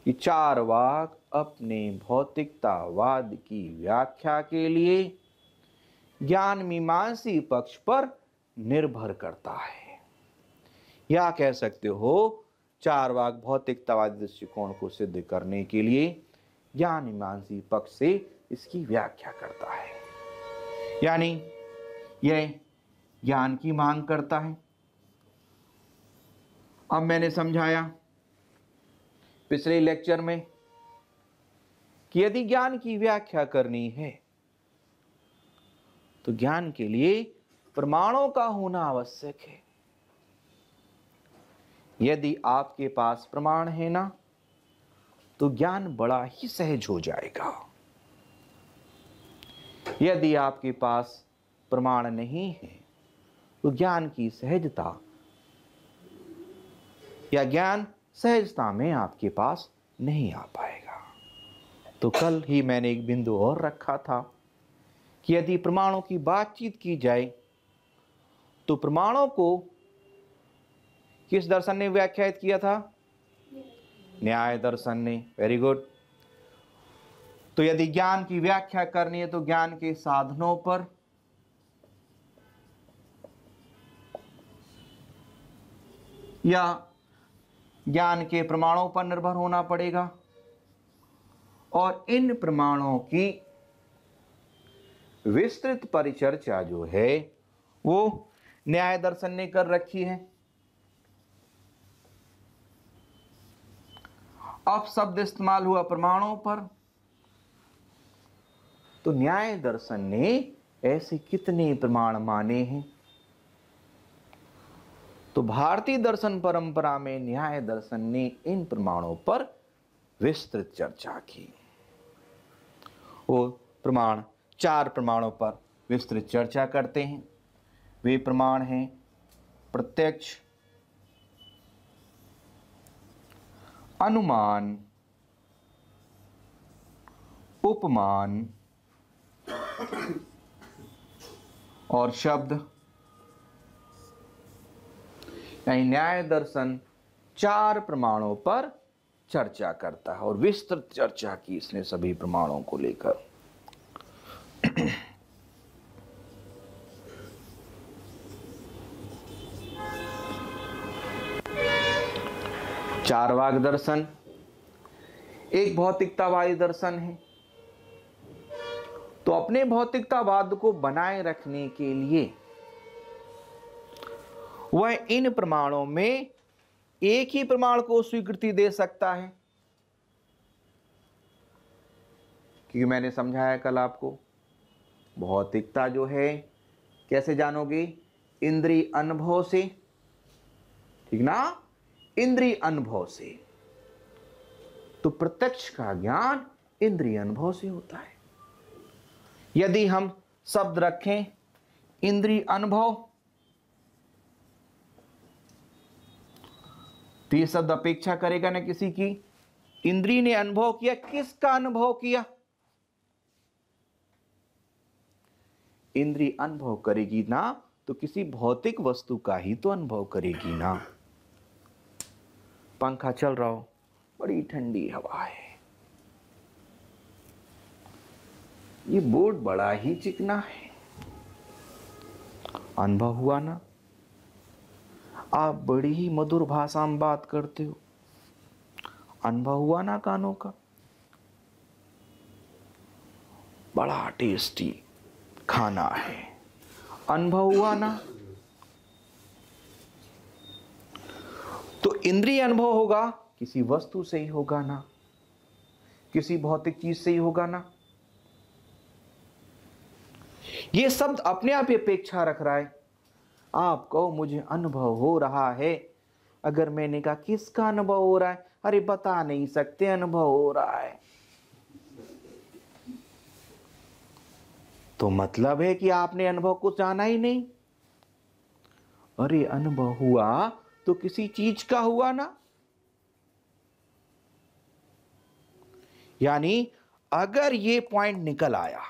कि चार वाक अपने भौतिकतावाद की व्याख्या के लिए ज्ञान मीमांसी पक्ष पर निर्भर करता है या कह सकते हो चार वाक भौतिकतावादी दृष्टिकोण को सिद्ध करने के लिए ज्ञान मीमांसी पक्ष से इसकी व्याख्या करता है यानी यह ज्ञान की मांग करता है अब मैंने समझाया पिछले लेक्चर में कि यदि ज्ञान की व्याख्या करनी है तो ज्ञान के लिए प्रमाणों का होना आवश्यक है यदि आपके पास प्रमाण है ना तो ज्ञान बड़ा ही सहज हो जाएगा यदि आपके पास प्रमाण नहीं है तो ज्ञान की सहजता या ज्ञान सहजता में आपके पास नहीं आ पाएगा तो कल ही मैंने एक बिंदु और रखा था कि यदि प्रमाणों की बातचीत की जाए तो प्रमाणों को किस दर्शन ने व्याख्यात किया था न्याय दर्शन ने वेरी गुड तो यदि ज्ञान की व्याख्या करनी है तो ज्ञान के साधनों पर या ज्ञान के प्रमाणों पर निर्भर होना पड़ेगा और इन प्रमाणों की विस्तृत परिचर्चा जो है वो न्याय दर्शन ने कर रखी है अब शब्द इस्तेमाल हुआ प्रमाणों पर तो न्याय दर्शन ने ऐसे कितने प्रमाण माने हैं तो भारतीय दर्शन परंपरा में न्याय दर्शन ने इन प्रमाणों पर विस्तृत चर्चा की वो प्रमाण चार प्रमाणों पर विस्तृत चर्चा करते हैं वे प्रमाण हैं प्रत्यक्ष अनुमान उपमान और शब्द यानी न्याय दर्शन चार प्रमाणों पर चर्चा करता है और विस्तृत चर्चा की इसने सभी प्रमाणों को लेकर चार वाग दर्शन एक भौतिकतावादी दर्शन है तो अपने भौतिकतावाद को बनाए रखने के लिए वह इन प्रमाणों में एक ही प्रमाण को स्वीकृति दे सकता है क्योंकि मैंने समझाया कल आपको भौतिकता जो है कैसे जानोगे इंद्री अनुभव से ठीक ना इंद्री अनुभव से तो प्रत्यक्ष का ज्ञान इंद्रिय अनुभव से होता है यदि हम शब्द रखें इंद्रिय अनुभव तो ये शब्द अपेक्षा करेगा ना किसी की इंद्री ने अनुभव किया किसका अनुभव किया इंद्री अनुभव करेगी ना तो किसी भौतिक वस्तु का ही तो अनुभव करेगी ना पंखा चल रहा हो बड़ी ठंडी हवा है ये बोर्ड बड़ा ही चिकना है अनुभव हुआ ना आप बड़ी ही मधुर भाषा में बात करते हो अनुभव हुआ ना कानों का बड़ा टेस्टी खाना है अनुभव हुआ ना तो इंद्रिय अनुभव होगा किसी वस्तु से ही होगा ना किसी भौतिक चीज से ही होगा ना ये शब्द अपने आप अपेक्षा रख रहा है आपको मुझे अनुभव हो रहा है अगर मैंने कहा किसका अनुभव हो रहा है अरे बता नहीं सकते अनुभव हो रहा है तो मतलब है कि आपने अनुभव को जाना ही नहीं अरे अनुभव हुआ तो किसी चीज का हुआ ना यानी अगर ये पॉइंट निकल आया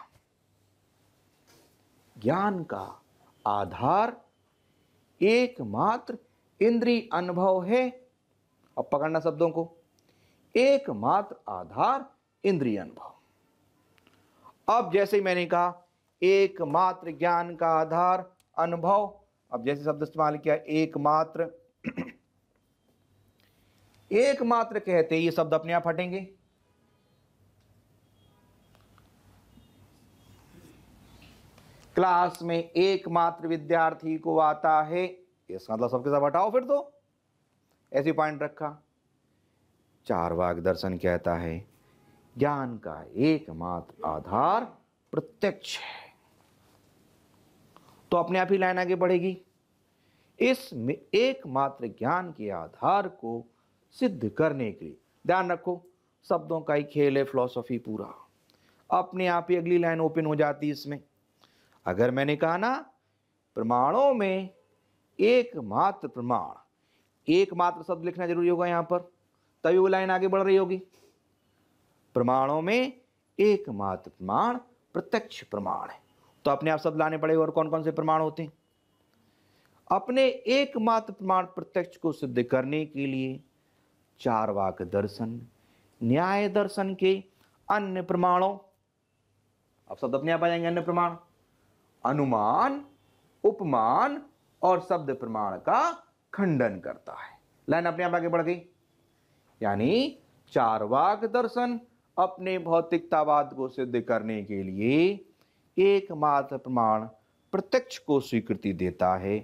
ज्ञान का आधार एकमात्र इंद्री अनुभव है अब पकड़ना शब्दों को एकमात्र आधार इंद्रिय अनुभव अब जैसे मैंने कहा एकमात्र ज्ञान का आधार अनुभव अब जैसे शब्द इस्तेमाल किया एकमात्र एकमात्र कहते ये शब्द अपने आप हटेंगे क्लास में एकमात्र विद्यार्थी को आता है इसका मतलब सबके साथ हटाओ फिर तो ऐसी पॉइंट रखा चार वाग दर्शन कहता है ज्ञान का एकमात्र आधार प्रत्यक्ष है तो अपने आप ही लाइन आगे बढ़ेगी इस एकमात्र ज्ञान के आधार को सिद्ध करने के लिए ध्यान रखो शब्दों का ही खेल है फिलोसॉफी पूरा अपने आप ही अगली लाइन ओपन हो जाती है इसमें अगर मैंने कहा ना प्रमाणों में एकमात्र प्रमाण एकमात्र शब्द लिखना जरूरी होगा यहां पर तभी वो लाइन आगे बढ़ रही होगी प्रमाणों में एकमात्र प्रमाण प्रत्यक्ष प्रमाण है तो अपने आप शब्द लाने पड़ेगा और कौन कौन से प्रमाण होते हैं अपने एकमात्र प्रमाण प्रत्यक्ष को सिद्ध करने के लिए चार वाक दर्शन न्याय दर्शन के अन्य प्रमाणों अब शब्द अपने आप आ जाएंगे अन्य प्रमाण अनुमान उपमान और शब्द प्रमाण का खंडन करता है लाइन अपने आप आगे बढ़ गई यानी चारवाक दर्शन अपने भौतिकतावाद को सिद्ध करने के लिए एकमात्र प्रमाण प्रत्यक्ष को स्वीकृति देता है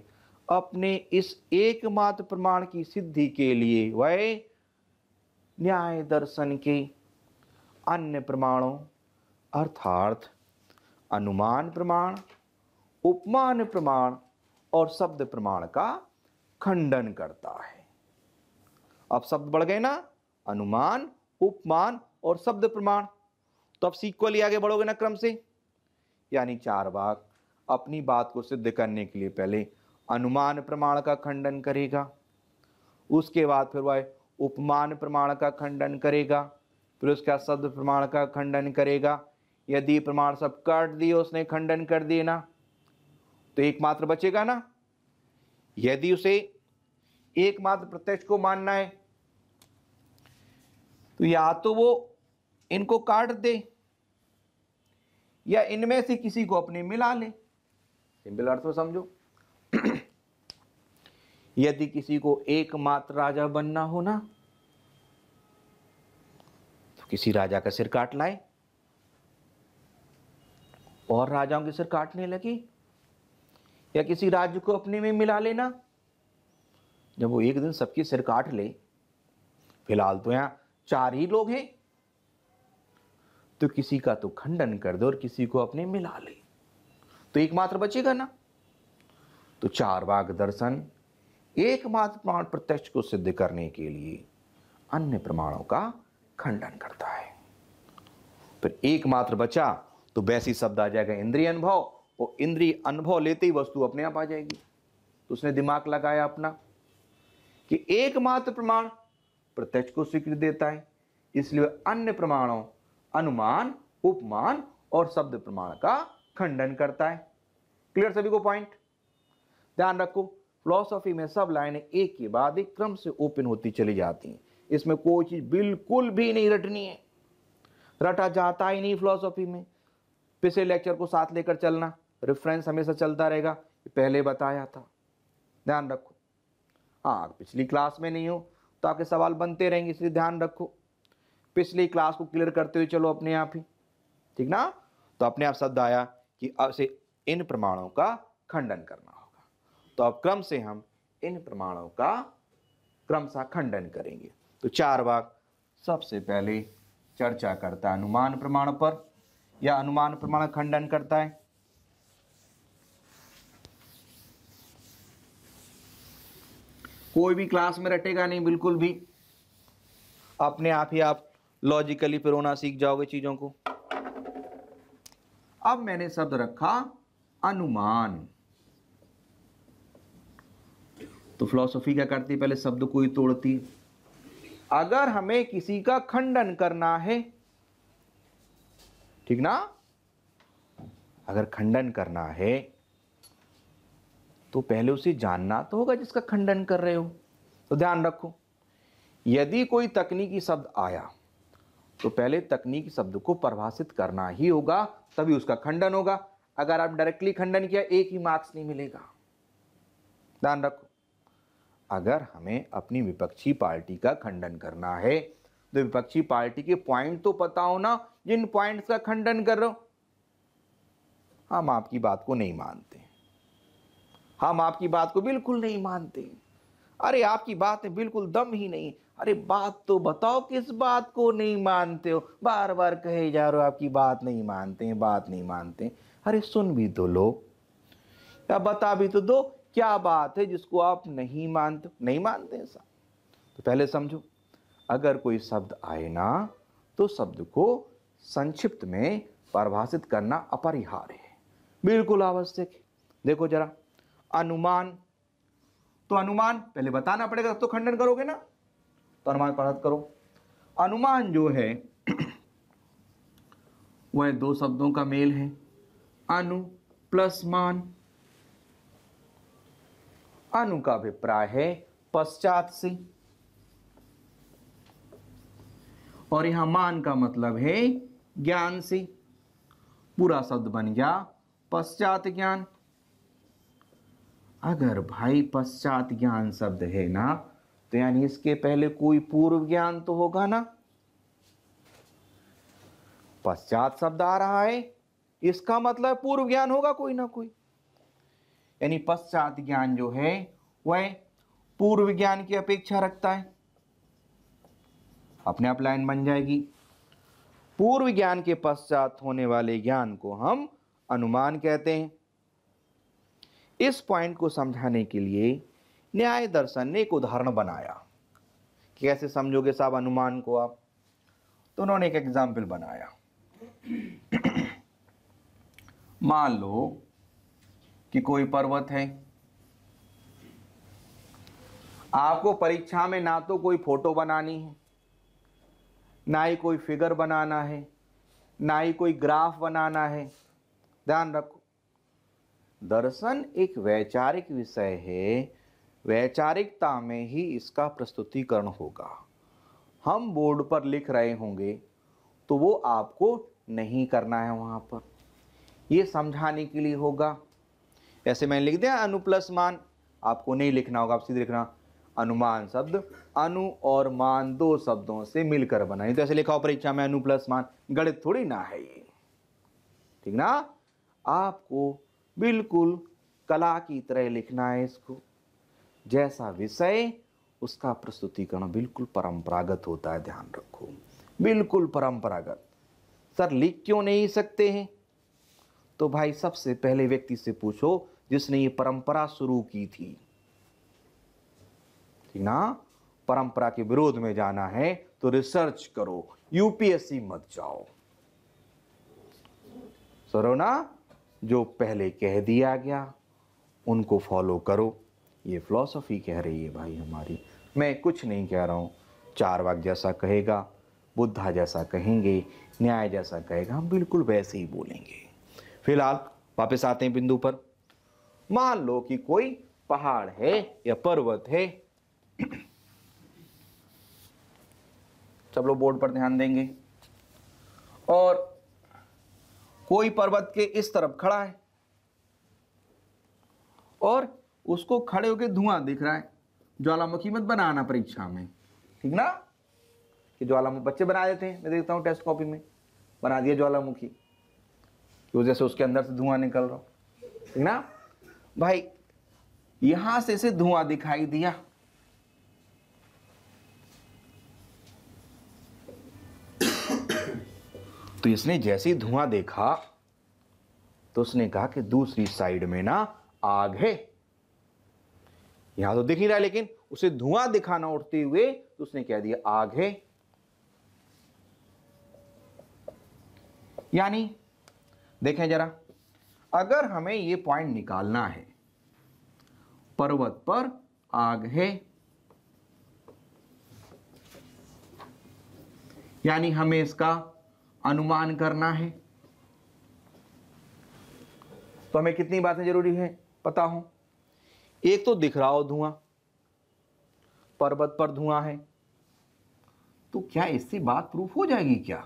अपने इस एकमात्र प्रमाण की सिद्धि के लिए वह न्याय दर्शन के अन्य प्रमाणों अर्थार्थ अनुमान प्रमाण उपमान प्रमाण और शब्द प्रमाण का खंडन करता है अब शब्द बढ़ गए ना अनुमान उपमान और शब्द प्रमाण तो अब सीक्वली आगे बढ़ोगे ना क्रम से यानी चार भाग अपनी बात को सिद्ध करने के लिए पहले अनुमान प्रमाण का खंडन करेगा उसके बाद फिर वह उपमान प्रमाण का खंडन करेगा फिर उसका शब्द प्रमाण का खंडन करेगा यदि प्रमाण सब काट दिए उसने खंडन कर दिए ना तो एकमात्र बचेगा ना यदि उसे एकमात्र प्रत्यक्ष को मानना है तो या तो वो इनको काट दे या इनमें से किसी को अपने मिला ले सिंपल अर्थ में समझो यदि किसी को एकमात्र राजा बनना हो ना तो किसी राजा का सिर काट लाए और राजाओं के सिर काटने लगी या किसी राज्य को अपने में मिला लेना जब वो एक दिन सबकी सिर काट ले फिलहाल तो यहां चार ही लोग हैं तो किसी का तो खंडन कर दो और किसी को अपने मिला ले तो एकमात्र बचेगा ना तो चार भाग दर्शन एकमात्र प्रमाण प्रत्यक्ष को सिद्ध करने के लिए अन्य प्रमाणों का खंडन करता है फिर एकमात्र बचा तो वैसी शब्द आ जाएगा इंद्रिय अनुभव वो इंद्रिय अनुभव लेते ही वस्तु अपने आप आ जाएगी तो उसने दिमाग लगाया अपना कि एकमात्र प्रमाण प्रत्यक्ष को स्वीकृति देता है इसलिए अन्य प्रमाणों अनुमान उपमान और शब्द प्रमाण का खंडन करता है क्लियर सभी को पॉइंट ध्यान रखो फिलोसॉफी में सब लाइनें एक के बाद एक क्रम से ओपन होती चली जाती हैं इसमें कोई चीज बिल्कुल भी नहीं रटनी है रटा जाता ही नहीं फिलोसॉफी में पिछले लेक्चर को साथ लेकर चलना रेफरेंस हमेशा चलता रहेगा पहले बताया था ध्यान रखो हाँ पिछली क्लास में नहीं हो तो आपके सवाल बनते रहेंगे इसलिए ध्यान रखो पिछली क्लास को क्लियर करते हुए चलो अपने आप ही ठीक ना तो अपने आप शब्द आया कि अब से इन प्रमाणों का खंडन करना होगा तो अब क्रम से हम इन प्रमाणों का क्रमशः खंडन करेंगे तो चार वाक सबसे पहले चर्चा करता है अनुमान प्रमाण पर या अनुमान प्रमाण खंडन करता है कोई भी क्लास में रटेगा नहीं बिल्कुल भी अपने आप ही आप लॉजिकली फिर होना सीख जाओगे चीज़ों को अब मैंने शब्द रखा अनुमान तो फिलोसफी क्या करती है पहले शब्द को ही तोड़ती अगर हमें किसी का खंडन करना है ठीक ना अगर खंडन करना है तो पहले उसे जानना तो होगा जिसका खंडन कर रहे हो तो ध्यान रखो यदि कोई तकनीकी शब्द आया तो पहले तकनीकी शब्द को परिभाषित करना ही होगा तभी उसका खंडन होगा अगर आप डायरेक्टली खंडन किया एक ही मार्क्स नहीं मिलेगा ध्यान रखो अगर हमें अपनी विपक्षी पार्टी का खंडन करना है तो विपक्षी पार्टी के पॉइंट तो पता हो ना जिन पॉइंट्स का खंडन कर रहे हो हम आपकी बात को नहीं मानते हम आपकी बात को बिल्कुल नहीं मानते अरे आपकी बात में बिल्कुल दम ही नहीं अरे बात तो बताओ किस बात को नहीं मानते हो बार बार कहे जा रहे हो आपकी बात नहीं मानते हैं बात नहीं मानते अरे सुन भी तो लो या बता भी तो दो क्या बात है जिसको आप नहीं मानते नहीं मानते हैं तो पहले समझो अगर कोई शब्द आए ना तो शब्द को संक्षिप्त में परिभाषित करना अपरिहार्य है बिल्कुल आवश्यक है देखो जरा अनुमान तो अनुमान पहले बताना पड़ेगा तो खंडन करोगे ना तो अनुमान पर करो अनुमान जो है वह दो शब्दों का मेल है अनु प्लस मान अनु का अभिप्राय है पश्चात से और यहां मान का मतलब है ज्ञान से पूरा शब्द बन गया पश्चात ज्ञान अगर भाई पश्चात ज्ञान शब्द है ना तो यानी इसके पहले कोई पूर्व ज्ञान तो होगा ना पश्चात शब्द आ रहा है इसका मतलब पूर्व ज्ञान होगा कोई ना कोई यानी पश्चात ज्ञान जो है वह पूर्व ज्ञान की अपेक्षा रखता है अपने आप लाइन बन जाएगी पूर्व ज्ञान के पश्चात होने वाले ज्ञान को हम अनुमान कहते हैं इस पॉइंट को समझाने के लिए न्याय दर्शन ने एक उदाहरण बनाया कैसे समझोगे साहब अनुमान को आप तो उन्होंने एक एग्जाम्पल बनाया मान लो कि कोई पर्वत है आपको परीक्षा में ना तो कोई फोटो बनानी है ना ही कोई फिगर बनाना है ना ही कोई ग्राफ बनाना है ध्यान रखो दर्शन एक वैचारिक विषय है वैचारिकता में ही इसका प्रस्तुतिकरण होगा हम बोर्ड पर लिख रहे होंगे तो वो आपको नहीं करना है वहाँ पर ये समझाने के लिए होगा ऐसे मैंने लिख दिया अनु प्लस मान आपको नहीं लिखना होगा आप सीधे लिखना अनुमान शब्द अनु और मान दो शब्दों से मिलकर बना नहीं तो ऐसे लिखा हो परीक्षा में अनु प्लस मान गणित थोड़ी ना है ये ठीक ना आपको बिल्कुल कला की तरह लिखना है इसको जैसा विषय उसका प्रस्तुतिकरण बिल्कुल परंपरागत होता है ध्यान रखो बिल्कुल परंपरागत सर लिख क्यों नहीं सकते हैं तो भाई सबसे पहले व्यक्ति से पूछो जिसने ये परंपरा शुरू की थी ठीक ना परंपरा के विरोध में जाना है तो रिसर्च करो यूपीएससी मत जाओ सरो ना जो पहले कह दिया गया उनको फॉलो करो ये फिलॉसफ़ी कह रही है भाई हमारी मैं कुछ नहीं कह रहा हूँ चारवाक जैसा कहेगा बुद्धा जैसा कहेंगे न्याय जैसा कहेगा हम बिल्कुल वैसे ही बोलेंगे फिलहाल वापस आते हैं बिंदु पर मान लो कि कोई पहाड़ है या पर्वत है सब लोग बोर्ड पर ध्यान देंगे और कोई पर्वत के इस तरफ खड़ा है और उसको खड़े होकर धुआं दिख रहा है ज्वालामुखी मत बनाना परीक्षा में ठीक ना कि ज्वालामुखी बच्चे बना देते हैं मैं देखता हूँ टेस्ट कॉपी में बना दिया ज्वालामुखी की वजह से उसके अंदर से धुआं निकल रहा ठीक ना भाई यहां से इसे धुआं दिखाई दिया तो इसने जैसे धुआं देखा तो उसने कहा कि दूसरी साइड में ना आग है यहां तो दिख ही रहा लेकिन उसे धुआं दिखाना उठते हुए तो उसने कह दिया आग है यानी देखें जरा अगर हमें यह पॉइंट निकालना है पर्वत पर आग है यानी हमें इसका अनुमान करना है तो हमें कितनी बातें जरूरी है पता हो एक तो दिख रहा हो धुआं पर्वत पर धुआं है तो क्या इससे बात प्रूफ हो जाएगी क्या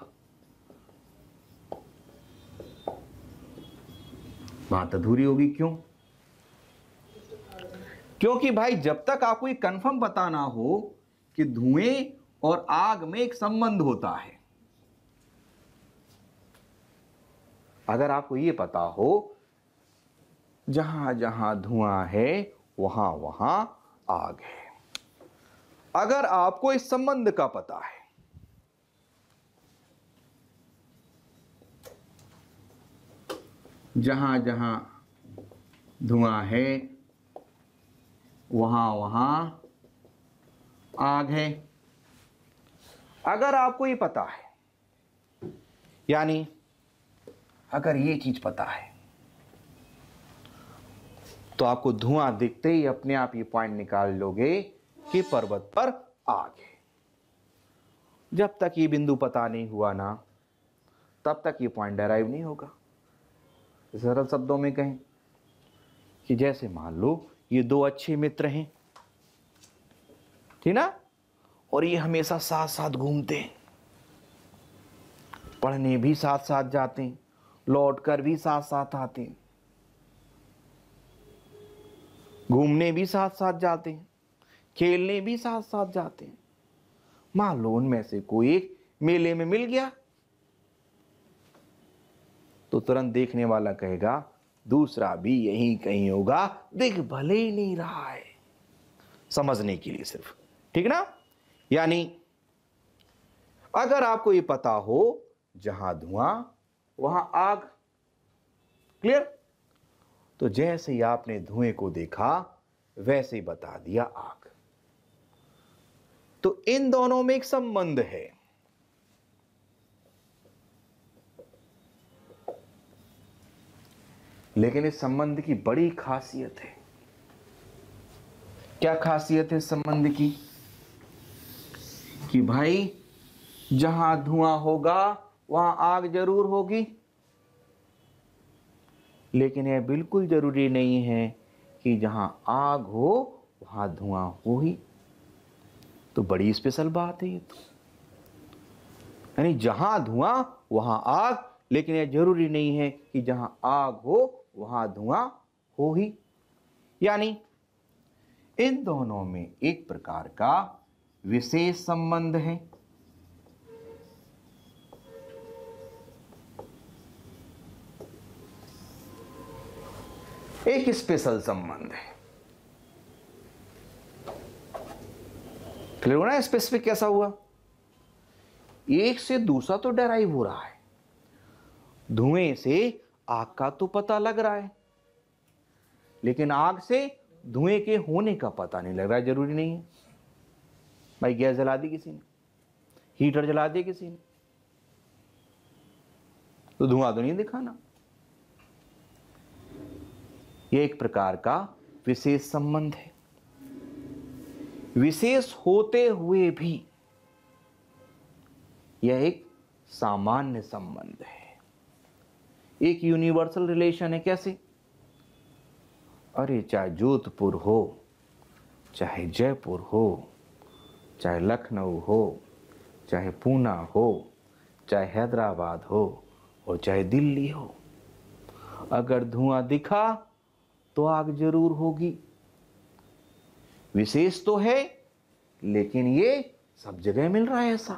बात अधूरी होगी क्यों क्योंकि भाई जब तक आपको ये कंफर्म पता ना हो कि धुएं और आग में एक संबंध होता है अगर आपको ये पता हो जहां जहां धुआं है वहां वहां आग है अगर आपको इस संबंध का पता है जहां जहां धुआं है वहां वहां आग है अगर आपको ये पता है यानी अगर ये चीज पता है तो आपको धुआं दिखते ही अपने आप ये पॉइंट निकाल लोगे कि पर्वत पर आग है जब तक ये बिंदु पता नहीं हुआ ना तब तक ये पॉइंट डराइव नहीं होगा सरल शब्दों में कहें कि जैसे मान लो ये दो अच्छे मित्र हैं ठीक ना और ये हमेशा साथ साथ घूमते हैं पढ़ने भी साथ साथ जाते हैं लौट कर भी साथ साथ आते घूमने भी साथ साथ जाते हैं खेलने भी साथ साथ जाते हैं मालून में से कोई एक मेले में मिल गया तो तुरंत देखने वाला कहेगा दूसरा भी यही कहीं होगा देख भले ही नहीं रहा है समझने के लिए सिर्फ ठीक ना यानी अगर आपको ये पता हो जहां धुआं वहां आग क्लियर तो जैसे ही आपने धुएं को देखा वैसे ही बता दिया आग तो इन दोनों में एक संबंध है लेकिन इस संबंध की बड़ी खासियत है क्या खासियत है संबंध की कि भाई जहां धुआं होगा वहां आग जरूर होगी लेकिन यह बिल्कुल ज़रूरी नहीं है कि जहां आग हो वहां धुआं हो ही तो बड़ी स्पेशल बात है ये तो यानी जहां धुआं वहां आग लेकिन यह जरूरी नहीं है कि जहां आग हो वहां धुआं हो ही यानी इन दोनों में एक प्रकार का विशेष संबंध है एक स्पेशल संबंध है क्लियर होना स्पेसिफिक कैसा हुआ एक से दूसरा तो डराइव हो रहा है धुएं से आग का तो पता लग रहा है लेकिन आग से धुएं के होने का पता नहीं लग रहा है जरूरी नहीं है भाई गैस जला दी किसी ने हीटर जला दिया किसी ने तो धुआं तो नहीं दिखाना यह एक प्रकार का विशेष संबंध है विशेष होते हुए भी यह एक सामान्य संबंध है एक यूनिवर्सल रिलेशन है कैसे अरे चाहे जोधपुर हो चाहे जयपुर हो चाहे लखनऊ हो चाहे पूना हो चाहे हैदराबाद हो और चाहे दिल्ली हो अगर धुआं दिखा तो आग जरूर होगी विशेष तो है लेकिन ये सब जगह मिल रहा है ऐसा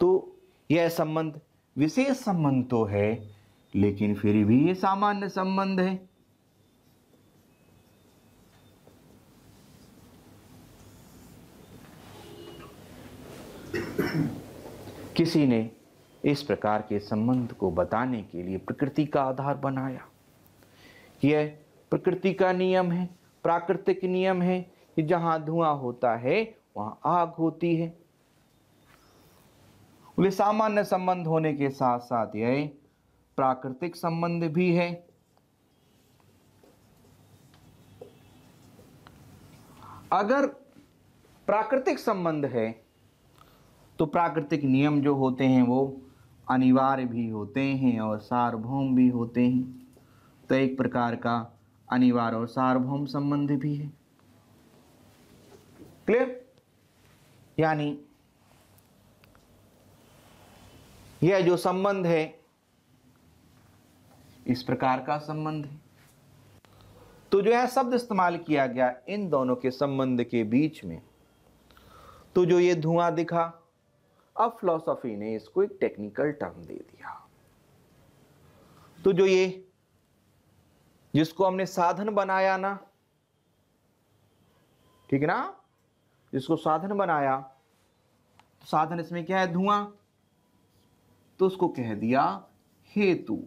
तो यह संबंध विशेष संबंध तो है लेकिन फिर भी ये सामान्य संबंध है किसी ने इस प्रकार के संबंध को बताने के लिए प्रकृति का आधार बनाया यह प्रकृति का नियम है प्राकृतिक नियम है कि जहां धुआं होता है वहां आग होती है वे सामान्य संबंध होने के साथ साथ यह प्राकृतिक संबंध भी है अगर प्राकृतिक संबंध है तो प्राकृतिक नियम जो होते हैं वो अनिवार्य भी होते हैं और सार्वभौम भी होते हैं तो एक प्रकार का अनिवार्य और सार्वभौम संबंध भी है क्लियर यानी यह जो संबंध है इस प्रकार का संबंध है तो जो है शब्द इस्तेमाल किया गया इन दोनों के संबंध के बीच में तो जो ये धुआं दिखा अब फिलोसॉफी ने इसको एक टेक्निकल टर्म दे दिया तो जो ये जिसको हमने साधन बनाया ना ठीक है ना जिसको साधन बनाया तो साधन इसमें क्या है धुआं तो उसको कह दिया हेतु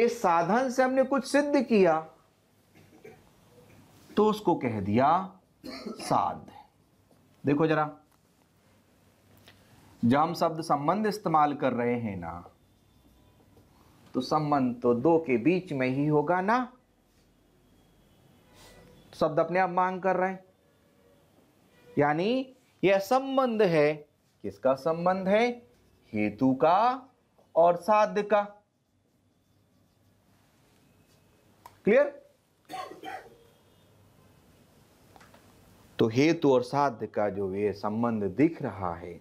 इस साधन से हमने कुछ सिद्ध किया तो उसको कह दिया साध देखो जरा जब हम शब्द संबंध इस्तेमाल कर रहे हैं ना तो संबंध तो दो के बीच में ही होगा ना शब्द अपने आप मांग कर रहे हैं यानी यह संबंध है किसका संबंध है हेतु का और साध्य का क्लियर तो हेतु और साध्य का जो ये संबंध दिख रहा है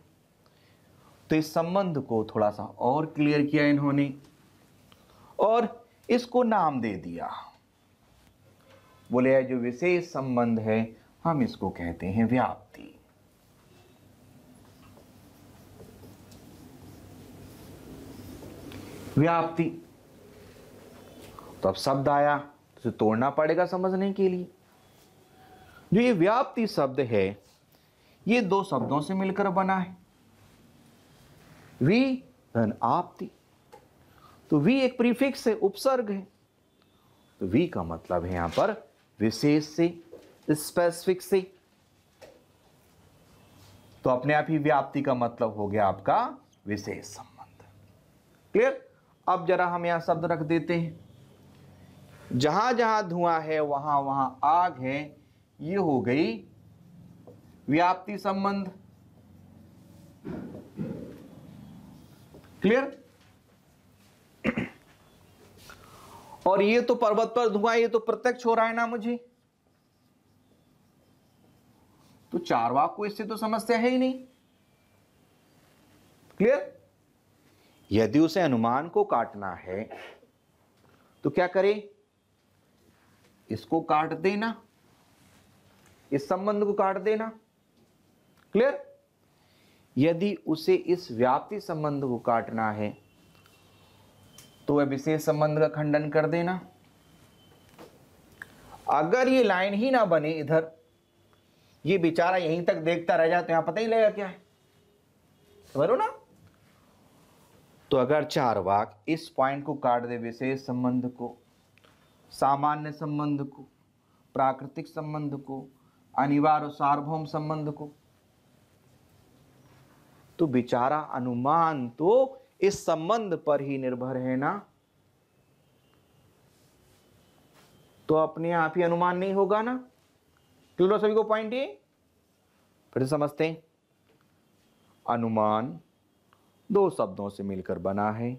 तो इस संबंध को थोड़ा सा और क्लियर किया इन्होंने और इसको नाम दे दिया बोले जो विशेष संबंध है हम इसको कहते हैं व्याप्ति व्याप्ति तो अब शब्द आया तो उसे तोड़ना पड़ेगा समझने के लिए जो ये व्याप्ति शब्द है ये दो शब्दों से मिलकर बना है वी धन आपती तो वी एक प्रीफिक्स है उपसर्ग है तो वी का मतलब है यहां पर विशेष से स्पेसिफिक से तो अपने आप ही व्याप्ति का मतलब हो गया आपका विशेष संबंध क्लियर अब जरा हम यहां शब्द रख देते हैं जहां जहां धुआं है वहां वहां आग है ये हो गई व्याप्ति संबंध क्लियर और ये तो पर्वत पर धुआं ये तो प्रत्यक्ष हो रहा है ना मुझे तो चारवाक को इससे तो समस्या है ही नहीं क्लियर यदि उसे अनुमान को काटना है तो क्या करे इसको काट देना इस संबंध को काट देना क्लियर यदि उसे इस व्याप्ति संबंध को काटना है तो वह विशेष संबंध का खंडन कर देना अगर ये लाइन ही ना बने इधर ये बेचारा यहीं तक देखता रह जाए तो यहां पता ही लगेगा क्या है समझो ना तो अगर चार वाक इस पॉइंट को काट दे विशेष संबंध को सामान्य संबंध को प्राकृतिक संबंध को अनिवार्य सार्वभौम संबंध को तो बेचारा अनुमान तो इस संबंध पर ही निर्भर है ना तो अपने आप ही अनुमान नहीं होगा ना क्लियर सभी को पॉइंट ये फिर समझते हैं अनुमान दो शब्दों से मिलकर बना है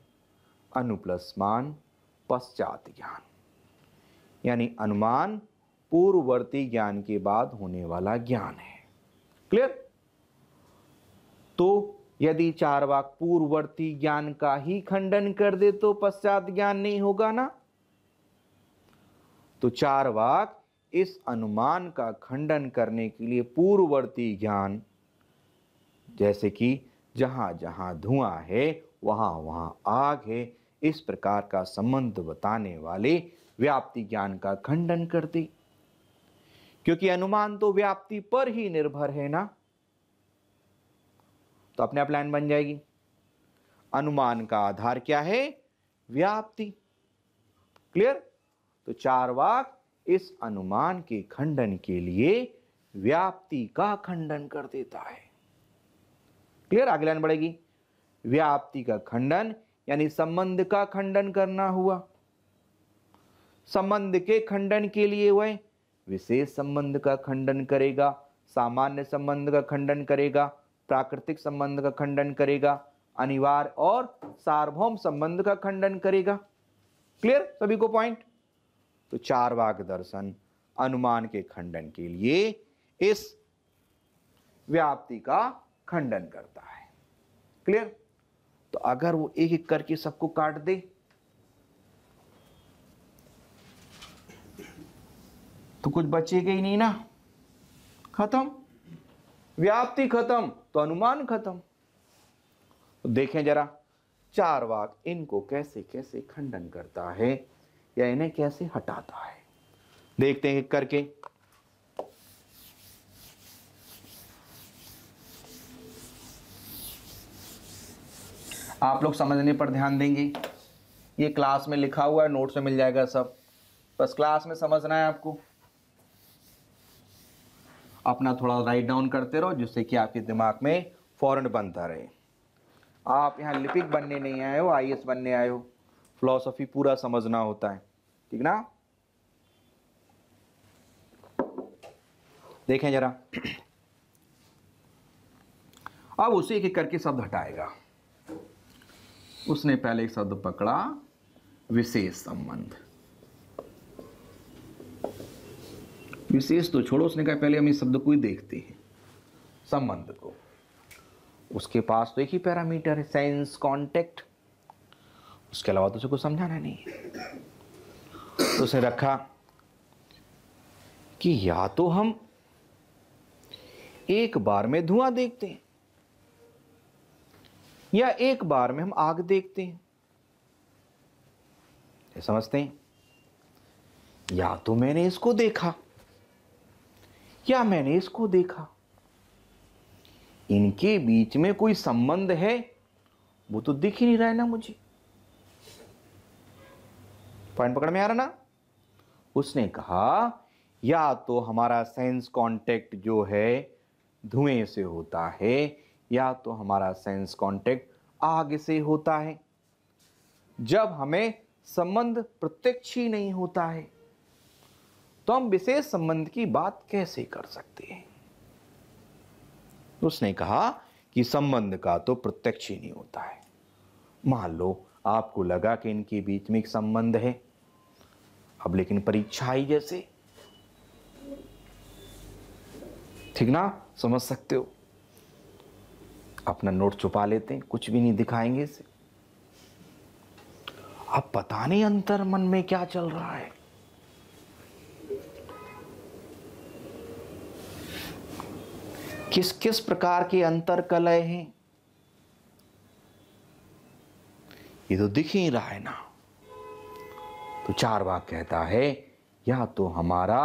अनु प्लस मान पश्चात ज्ञान यानी अनुमान पूर्ववर्ती ज्ञान के बाद होने वाला ज्ञान है क्लियर तो यदि चार वाक पूर्ववर्ती ज्ञान का ही खंडन कर दे तो पश्चात ज्ञान नहीं होगा ना तो चार वाक इस अनुमान का खंडन करने के लिए पूर्ववर्ती ज्ञान जैसे कि जहां जहां धुआं है वहां वहां आग है इस प्रकार का संबंध बताने वाले व्याप्ति ज्ञान का खंडन कर दे क्योंकि अनुमान तो व्याप्ति पर ही निर्भर है ना तो अपने आप लाइन बन जाएगी अनुमान का आधार क्या है व्याप्ति क्लियर तो चार वाक इस अनुमान के खंडन के लिए व्याप्ति का खंडन कर देता है क्लियर आगे लाइन बढ़ेगी व्याप्ति का खंडन यानी संबंध का खंडन करना हुआ संबंध के खंडन के लिए वह विशेष संबंध का खंडन करेगा सामान्य संबंध का खंडन करेगा प्राकृतिक संबंध का खंडन करेगा अनिवार्य और सार्वभौम संबंध का खंडन करेगा क्लियर सभी को पॉइंट तो चार वाक दर्शन अनुमान के खंडन के लिए इस व्याप्ति का खंडन करता है क्लियर तो अगर वो एक एक करके सबको काट दे तो कुछ बचेगा ही नहीं ना खत्म व्याप्ति खत्म तो अनुमान खत्म तो देखें जरा चार वाक इनको कैसे कैसे खंडन करता है या इन्हें कैसे हटाता है देखते हैं करके आप लोग समझने पर ध्यान देंगे ये क्लास में लिखा हुआ है नोट्स में मिल जाएगा सब बस क्लास में समझना है आपको अपना थोड़ा राइट डाउन करते रहो जिससे कि आपके दिमाग में फ़ौरन बनता रहे आप यहाँ लिपिक बनने नहीं आए हो आई बनने आए हो फिलोसफी पूरा समझना होता है ठीक ना देखें जरा अब उसे एक एक करके शब्द हटाएगा उसने पहले एक शब्द पकड़ा विशेष संबंध विशेष तो छोड़ो उसने कहा पहले हम इस शब्द को ही देखते हैं संबंध को उसके पास तो एक ही पैरामीटर है सेंस कांटेक्ट उसके अलावा तो उसे कुछ समझाना नहीं है तो उसने रखा कि या तो हम एक बार में धुआं देखते हैं या एक बार में हम आग देखते हैं ये समझते हैं या तो मैंने इसको देखा या मैंने इसको देखा इनके बीच में कोई संबंध है वो तो दिख ही नहीं रहा है ना मुझे पॉइंट पकड़ में आ रहा ना उसने कहा या तो हमारा सेंस कांटेक्ट जो है धुएं से होता है या तो हमारा सेंस कांटेक्ट आग से होता है जब हमें संबंध प्रत्यक्ष ही नहीं होता है तो हम विशेष संबंध की बात कैसे कर सकते हैं उसने कहा कि संबंध का तो प्रत्यक्ष ही नहीं होता है मान लो आपको लगा कि इनके बीच में एक संबंध है अब लेकिन परीक्षा आई जैसे ठीक ना समझ सकते हो अपना नोट छुपा लेते हैं कुछ भी नहीं दिखाएंगे इसे अब पता नहीं अंतर मन में क्या चल रहा है किस किस प्रकार के अंतर कलय हैं ये तो दिख ही रहा है ना तो चार बाग कहता है या तो हमारा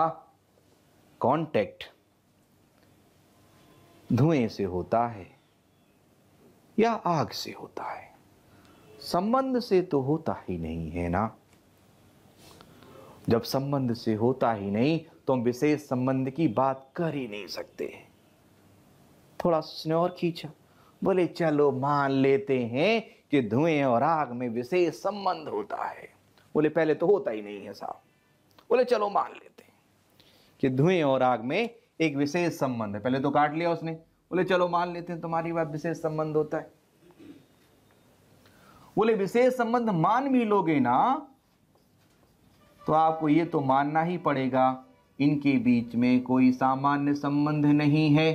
कांटेक्ट धुएं से होता है या आग से होता है संबंध से तो होता ही नहीं है ना जब संबंध से होता ही नहीं तो हम विशेष संबंध की बात कर ही नहीं सकते हैं थोड़ा उसने और खींचा बोले चलो मान लेते हैं कि धुएं और आग में विशेष संबंध होता है बोले पहले तो होता ही नहीं है साहब बोले चलो मान लेते हैं कि धुएं और आग में एक विशेष संबंध है पहले तो काट लिया उसने बोले चलो मान लेते हैं तुम्हारी बात विशेष संबंध होता है बोले विशेष संबंध मान भी लोगे ना तो आपको ये तो मानना ही पड़ेगा इनके बीच में कोई सामान्य संबंध नहीं है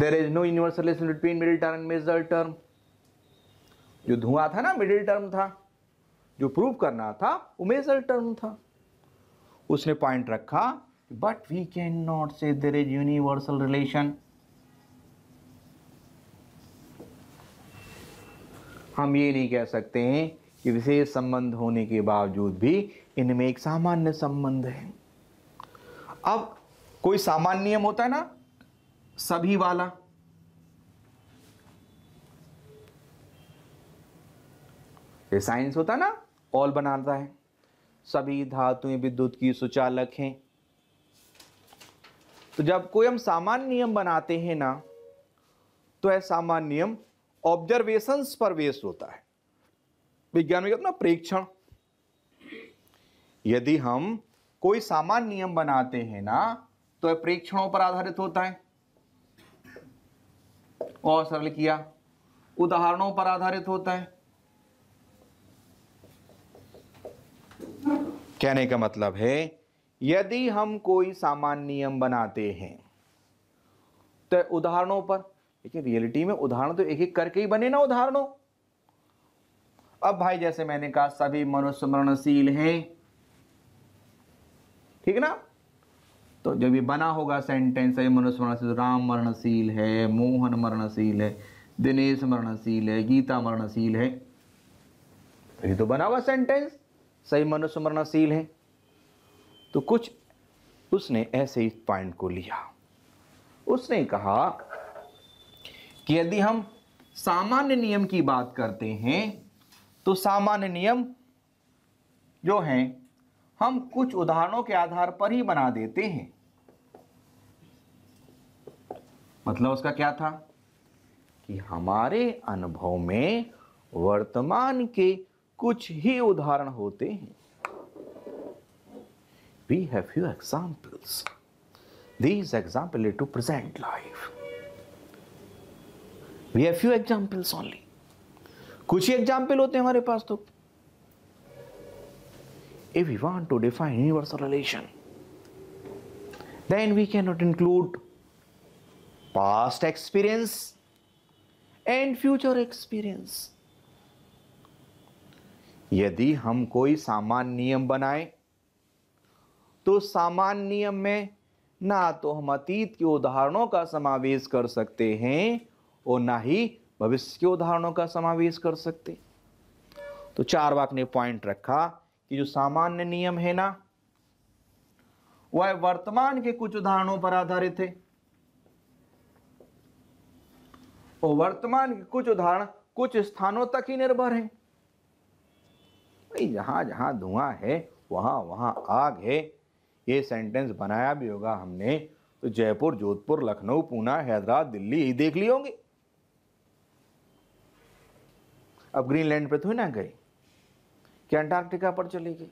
there is no universal relation between middle term and major term जो धुआं था ना मिडिल टर्म था जो प्रूव करना था वो मेजर टर्म था उसने पॉइंट रखा बट वी कैन नॉट से देर इज यूनिवर्सल रिलेशन हम ये नहीं कह सकते हैं कि विशेष संबंध होने के बावजूद भी इनमें एक सामान्य संबंध है अब कोई सामान्य नियम होता है ना सभी वाला ये साइंस होता ना ऑल बनाता है सभी धातुएं विद्युत की सुचालक हैं तो जब कोई हम सामान्य नियम बनाते हैं ना तो यह सामान्य नियम ऑब्जर्वेशन पर बेस्ड होता है विज्ञान में कहते ना प्रेक्षण यदि हम कोई सामान्य नियम बनाते हैं ना तो यह प्रेक्षणों पर आधारित होता है और सरल किया उदाहरणों पर आधारित होता है कहने का मतलब है यदि हम कोई सामान्य नियम बनाते हैं तो उदाहरणों पर लेकिन रियलिटी में उदाहरण तो एक एक करके ही बने ना उदाहरणों अब भाई जैसे मैंने कहा सभी मनुष्य मरणशील हैं ठीक ना तो जो भी बना होगा सेंटेंस है मनुस्मरण राम मरणशील है मोहन मरणशील है दिनेश मरणशील है गीता मरणशील है तो ये तो बना हुआ सेंटेंस सही मनुष्य मरणशील है तो कुछ उसने ऐसे ही पॉइंट को लिया उसने कहा कि यदि हम सामान्य नियम की बात करते हैं तो सामान्य नियम जो हैं हम कुछ उदाहरणों के आधार पर ही बना देते हैं मतलब उसका क्या था कि हमारे अनुभव में वर्तमान के कुछ ही उदाहरण होते हैं we have few examples these example lead to present life. We have few examples कुछ ही एग्जाम्पल होते हैं हमारे पास तो if you want to define universal relation then we can not include past experience and future experience यदि हम कोई सामान्य नियम बनाए तो सामान्य नियम में ना तो हम अतीत के उदाहरणों का समावेश कर सकते हैं और ना ही भविष्य के उदाहरणों का समावेश कर सकते तो चार चारवाक ने पॉइंट रखा कि जो सामान्य नियम है ना वह वर्तमान के कुछ उदाहरणों पर आधारित है तो वर्तमान के कुछ उदाहरण कुछ स्थानों तक ही निर्भर हैं भाई जहाँ जहाँ धुआं है वहाँ वहाँ आग है ये सेंटेंस बनाया भी होगा हमने तो जयपुर जोधपुर लखनऊ पूना हैदराबाद दिल्ली यही देख लिए होंगे अब ग्रीनलैंड पे तो ना गए क्या अंटार्कटिका पर चले गए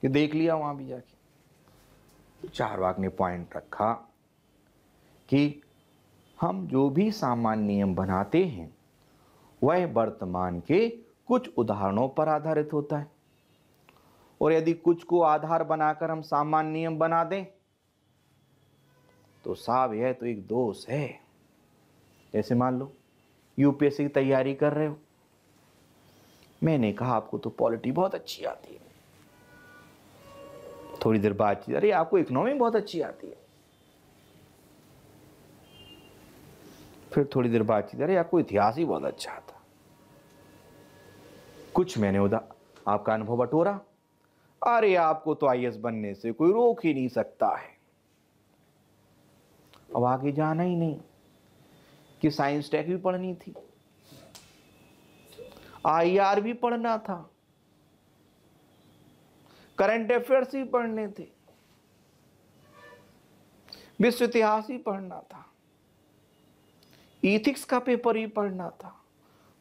कि देख लिया वहां भी जाके चार वाक ने पॉइंट रखा कि हम जो भी सामान्य नियम बनाते हैं वह वर्तमान के कुछ उदाहरणों पर आधारित होता है और यदि कुछ को आधार बनाकर हम सामान्य नियम बना दें तो साहब यह तो एक दोष है जैसे मान लो यूपीएससी की तैयारी कर रहे हो मैंने कहा आपको तो पॉलिटी बहुत अच्छी आती है थोड़ी देर बातचीत अरे आपको इकोनॉमी बहुत अच्छी आती है फिर थोड़ी देर बातचीत अरे आपको इतिहास ही बहुत अच्छा था कुछ मैंने उदा आपका अनुभव बटोरा अरे आपको तो आई बनने से कोई रोक ही नहीं सकता है अब आगे जाना ही नहीं कि साइंस टेक भी पढ़नी थी आई भी पढ़ना था करंट अफेयर्स भी पढ़ने थे विश्व इतिहास ही पढ़ना था इथिक्स का पेपर भी पढ़ना था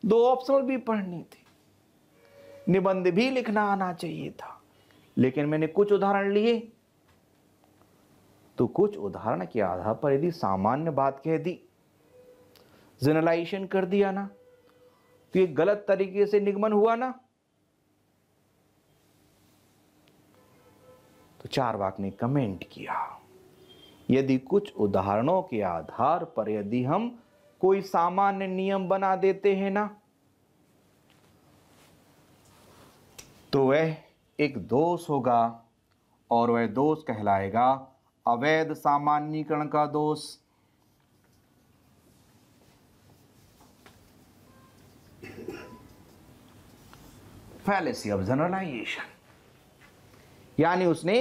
दो ऑप्शनल भी पढ़नी थी निबंध भी लिखना आना चाहिए था लेकिन मैंने कुछ उदाहरण लिए तो कुछ उदाहरण के आधार पर यदि सामान्य बात कह दी जनरलाइजेशन कर दिया ना तो ये गलत तरीके से निगमन हुआ ना तो चार बाग ने कमेंट किया यदि कुछ उदाहरणों के आधार पर यदि हम कोई सामान्य नियम बना देते हैं ना तो वह एक दोष होगा और वह दोष कहलाएगा अवैध सामान्यकरण का दोष फैलेसी ऑफ जनरलाइजेशन यानी उसने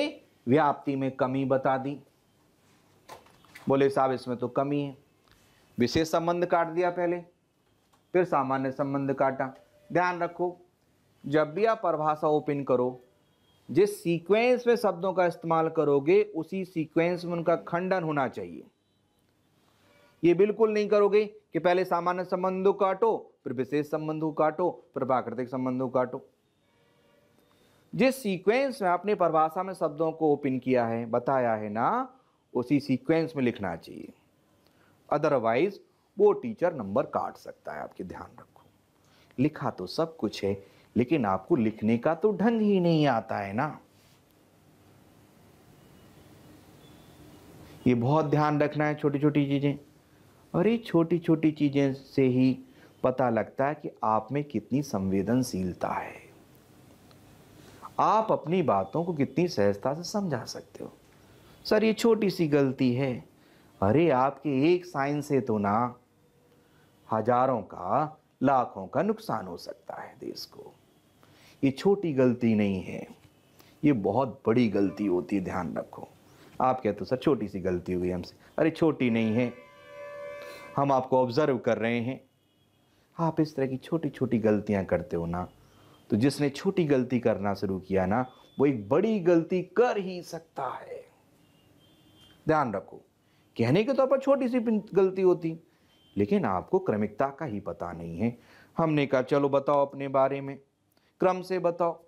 व्याप्ति में कमी बता दी बोले साहब इसमें तो कमी है विशेष संबंध काट दिया पहले फिर सामान्य संबंध काटा ध्यान रखो जब भी आप परिभाषा ओपन करो जिस सीक्वेंस में शब्दों का इस्तेमाल करोगे उसी सीक्वेंस में उनका खंडन होना चाहिए ये बिल्कुल नहीं करोगे कि पहले सामान्य संबंध काटो फिर विशेष संबंध काटो फिर प्राकृतिक संबंध काटो जिस सीक्वेंस में आपने परिभाषा में शब्दों को ओपन किया है बताया है ना उसी सीक्वेंस में लिखना चाहिए अदरवाइज वो टीचर नंबर काट सकता है आपके ध्यान रखो लिखा तो सब कुछ है लेकिन आपको लिखने का तो ढंग ही नहीं आता है ना ये बहुत ध्यान रखना है छोटी छोटी चीज़ें और ये छोटी छोटी चीज़ें से ही पता लगता है कि आप में कितनी संवेदनशीलता है आप अपनी बातों को कितनी सहजता से समझा सकते हो सर ये छोटी सी गलती है अरे आपके एक साइन से तो ना हजारों का लाखों का नुकसान हो सकता है देश को ये छोटी गलती नहीं है ये बहुत बड़ी गलती होती है ध्यान रखो आप कहते हो सर छोटी सी गलती हुई हमसे अरे छोटी नहीं है हम आपको ऑब्जर्व कर रहे हैं आप इस तरह की छोटी छोटी गलतियां करते हो ना तो जिसने छोटी गलती करना शुरू किया ना वो एक बड़ी गलती कर ही सकता है ध्यान रखो कहने के तौर पर छोटी सी गलती होती लेकिन आपको क्रमिकता का ही पता नहीं है हमने कहा चलो बताओ अपने बारे में क्रम से बताओ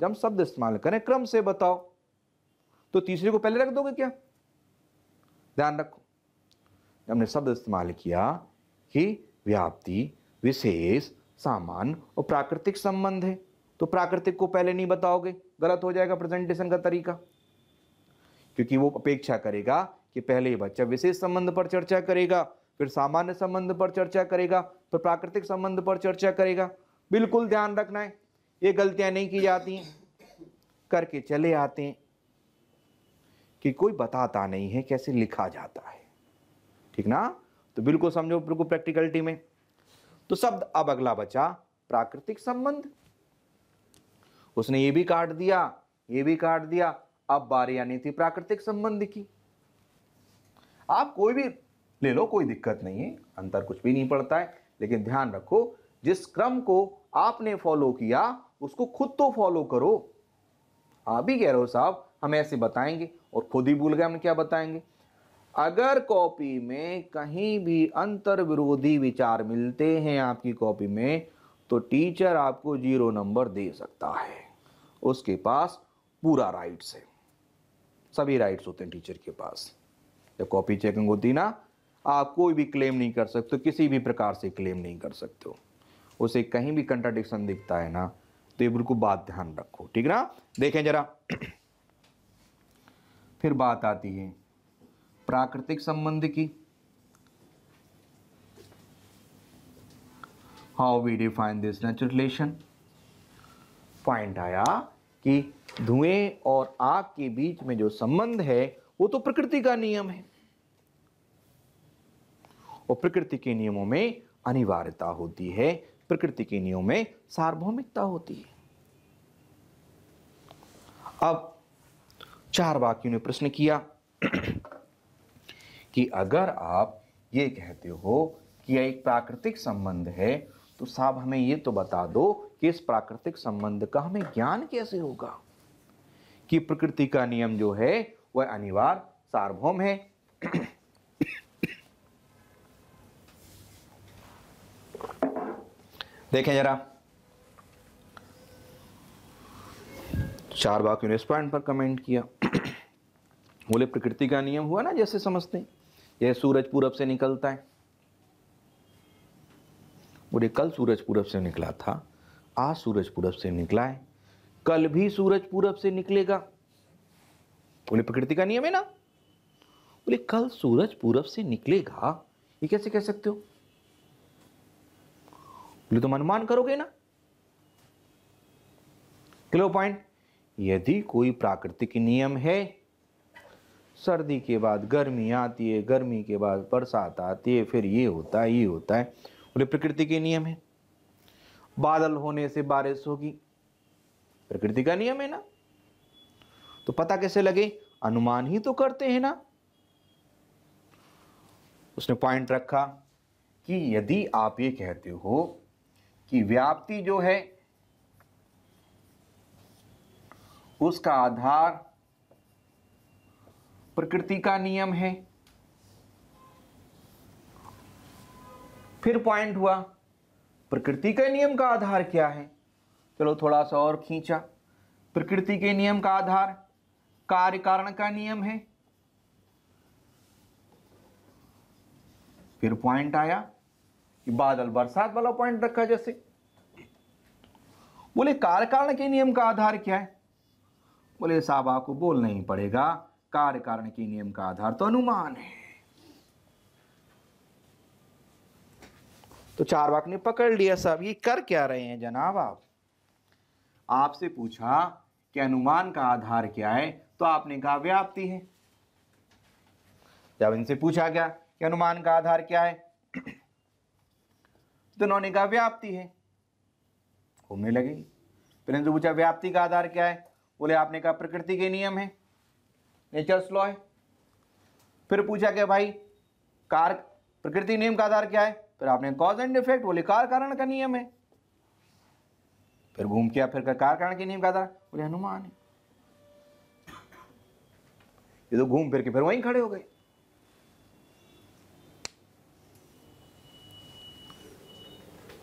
जब हम शब्द इस्तेमाल करें क्रम से बताओ तो तीसरे को पहले रख दोगे क्या ध्यान रखो हमने शब्द इस्तेमाल किया कि व्याप्ति विशेष सामान्य और प्राकृतिक संबंध है तो प्राकृतिक को पहले नहीं बताओगे गलत हो जाएगा प्रेजेंटेशन का तरीका क्योंकि वो अपेक्षा करेगा कि पहले बच्चा विशेष संबंध पर चर्चा करेगा फिर सामान्य संबंध पर चर्चा करेगा फिर प्राकृतिक संबंध पर चर्चा करेगा बिल्कुल ध्यान रखना है ये गलतियां नहीं की जाती हैं करके चले आते हैं कि कोई बताता नहीं है कैसे लिखा जाता है ठीक ना तो बिल्कुल समझो बिल्कुल प्रैक्टिकलिटी में तो शब्द अब अगला बचा प्राकृतिक संबंध उसने ये भी काट दिया ये भी काट दिया अब बारी आनी थी प्राकृतिक संबंध की आप कोई भी ले लो कोई दिक्कत नहीं है अंतर कुछ भी नहीं पड़ता है लेकिन ध्यान रखो जिस क्रम को आपने फॉलो किया उसको खुद तो फॉलो करो आप ही कह रहे हो साहब हम ऐसे बताएंगे और खुद ही भूल गए हम क्या बताएंगे अगर कॉपी में कहीं भी अंतर विरोधी विचार मिलते हैं आपकी कॉपी में तो टीचर आपको जीरो नंबर दे सकता है उसके पास पूरा राइट्स है सभी राइट्स होते हैं टीचर के पास जब कॉपी चेकिंग होती ना आप कोई भी क्लेम नहीं कर सकते किसी भी प्रकार से क्लेम नहीं कर सकते हो उसे कहीं भी कंट्राडिक्शन दिखता है ना तो ये बिल्कुल बात ध्यान रखो ठीक ना देखें जरा फिर बात आती है प्राकृतिक संबंध की how we define this natural relation point आया कि धुएं और आग के बीच में जो संबंध है वो तो प्रकृति का नियम है वो प्रकृति के नियमों में अनिवार्यता होती है प्रकृति के नियमों में सार्वभौमिकता होती है अब चार वाक्यों ने प्रश्न किया कि अगर आप ये कहते हो कि यह एक प्राकृतिक संबंध है तो साहब हमें यह तो बता दो कि इस प्राकृतिक संबंध का हमें ज्ञान कैसे होगा कि प्रकृति का नियम जो है वह अनिवार्य सार्वभौम है देखें ज़रा चार बाग ने इस पॉइंट पर कमेंट किया बोले प्रकृति का नियम हुआ ना जैसे समझते हैं यह सूरज पूरब से निकलता है बोले कल सूरज पूरब से निकला था आज सूरज पूरब से निकला है कल भी सूरज पूरब से निकलेगा बोले प्रकृति का नियम है ना बोले कल सूरज पूरब से निकलेगा ये कैसे कह सकते हो बोले तुम अनुमान करोगे ना क्लो पॉइंट यदि कोई प्राकृतिक नियम है सर्दी के बाद गर्मी आती है गर्मी के बाद बरसात आती है फिर ये होता है ये होता है बोले प्रकृति के नियम है बादल होने से बारिश होगी प्रकृति का नियम है ना तो पता कैसे लगे अनुमान ही तो करते हैं ना उसने पॉइंट रखा कि यदि आप ये कहते हो कि व्याप्ति जो है उसका आधार प्रकृति का नियम है फिर पॉइंट हुआ प्रकृति के नियम का आधार क्या है चलो थोड़ा सा और खींचा प्रकृति के नियम का आधार कार्य कारण का नियम है फिर पॉइंट आया बादल बरसात वाला पॉइंट रखा जैसे बोले कार्यकारण के नियम का आधार क्या है बोले साहब आपको बोलना ही पड़ेगा कार्य कारण के नियम का आधार तो अनुमान है तो चार चारवाक ने पकड़ लिया साहब ये कर क्या रहे हैं जनाब आप आपसे पूछा कि अनुमान का आधार क्या है तो आपने कहा व्याप्ति है जब इनसे पूछा गया कि अनुमान का आधार क्या है तो उन्होंने कहा व्याप्ति है घूमने लगेगी प्रिंस इनसे पूछा व्याप्ति का आधार क्या है बोले आपने कहा प्रकृति के नियम है नेचर लॉ है फिर पूछा क्या भाई कार प्रकृति नियम का आधार क्या है फिर आपने कॉज एंड इफेक्ट बोले कार कारण का नियम है फिर घूम किया फिर कार कारण के नियम का आधार बोले हनुमान है ये तो घूम फिर के फिर वहीं खड़े हो गए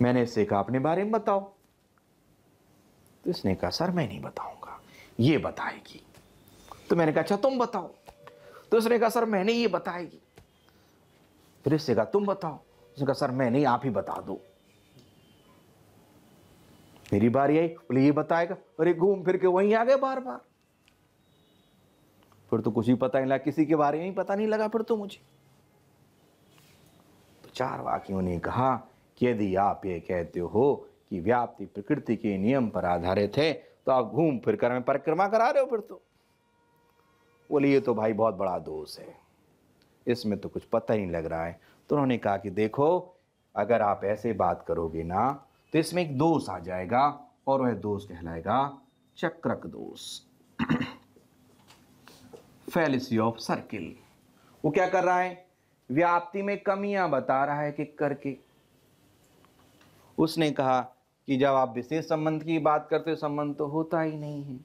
मैंने इससे कहा अपने बारे में बताओ तो इसने कहा सर मैं नहीं बताऊंगा ये बताएगी तो मैंने कहा अच्छा तुम बताओ तो उसने कहा सर मैंने ये बताएगी फिर इससे कहा तुम बताओ उसने कहा सर मैं नहीं आप ही बता दो मेरी बारी आई बोले ये बताएगा अरे घूम फिर के वहीं आ गए बार बार फिर तो कुछ ही पता नहीं लगा किसी के बारे में ही पता नहीं लगा फिर तो मुझे तो चार वाक्यों ने कहा यदि आप ये कहते हो कि व्याप्ति प्रकृति के नियम पर आधारित है तो आप घूम फिर कर परिक्रमा करा रहे हो फिर तो बोले ये तो भाई बहुत बड़ा दोष है इसमें तो कुछ पता ही नहीं लग रहा है तो उन्होंने कहा कि देखो अगर आप ऐसे बात करोगे ना तो इसमें एक दोष आ जाएगा और वह दोष कहलाएगा चक्रक दोष फैलिसी ऑफ सर्किल वो क्या कर रहा है व्याप्ति में कमियां बता रहा है कि करके उसने कहा कि जब आप विशेष संबंध की बात करते हो संबंध तो होता ही नहीं है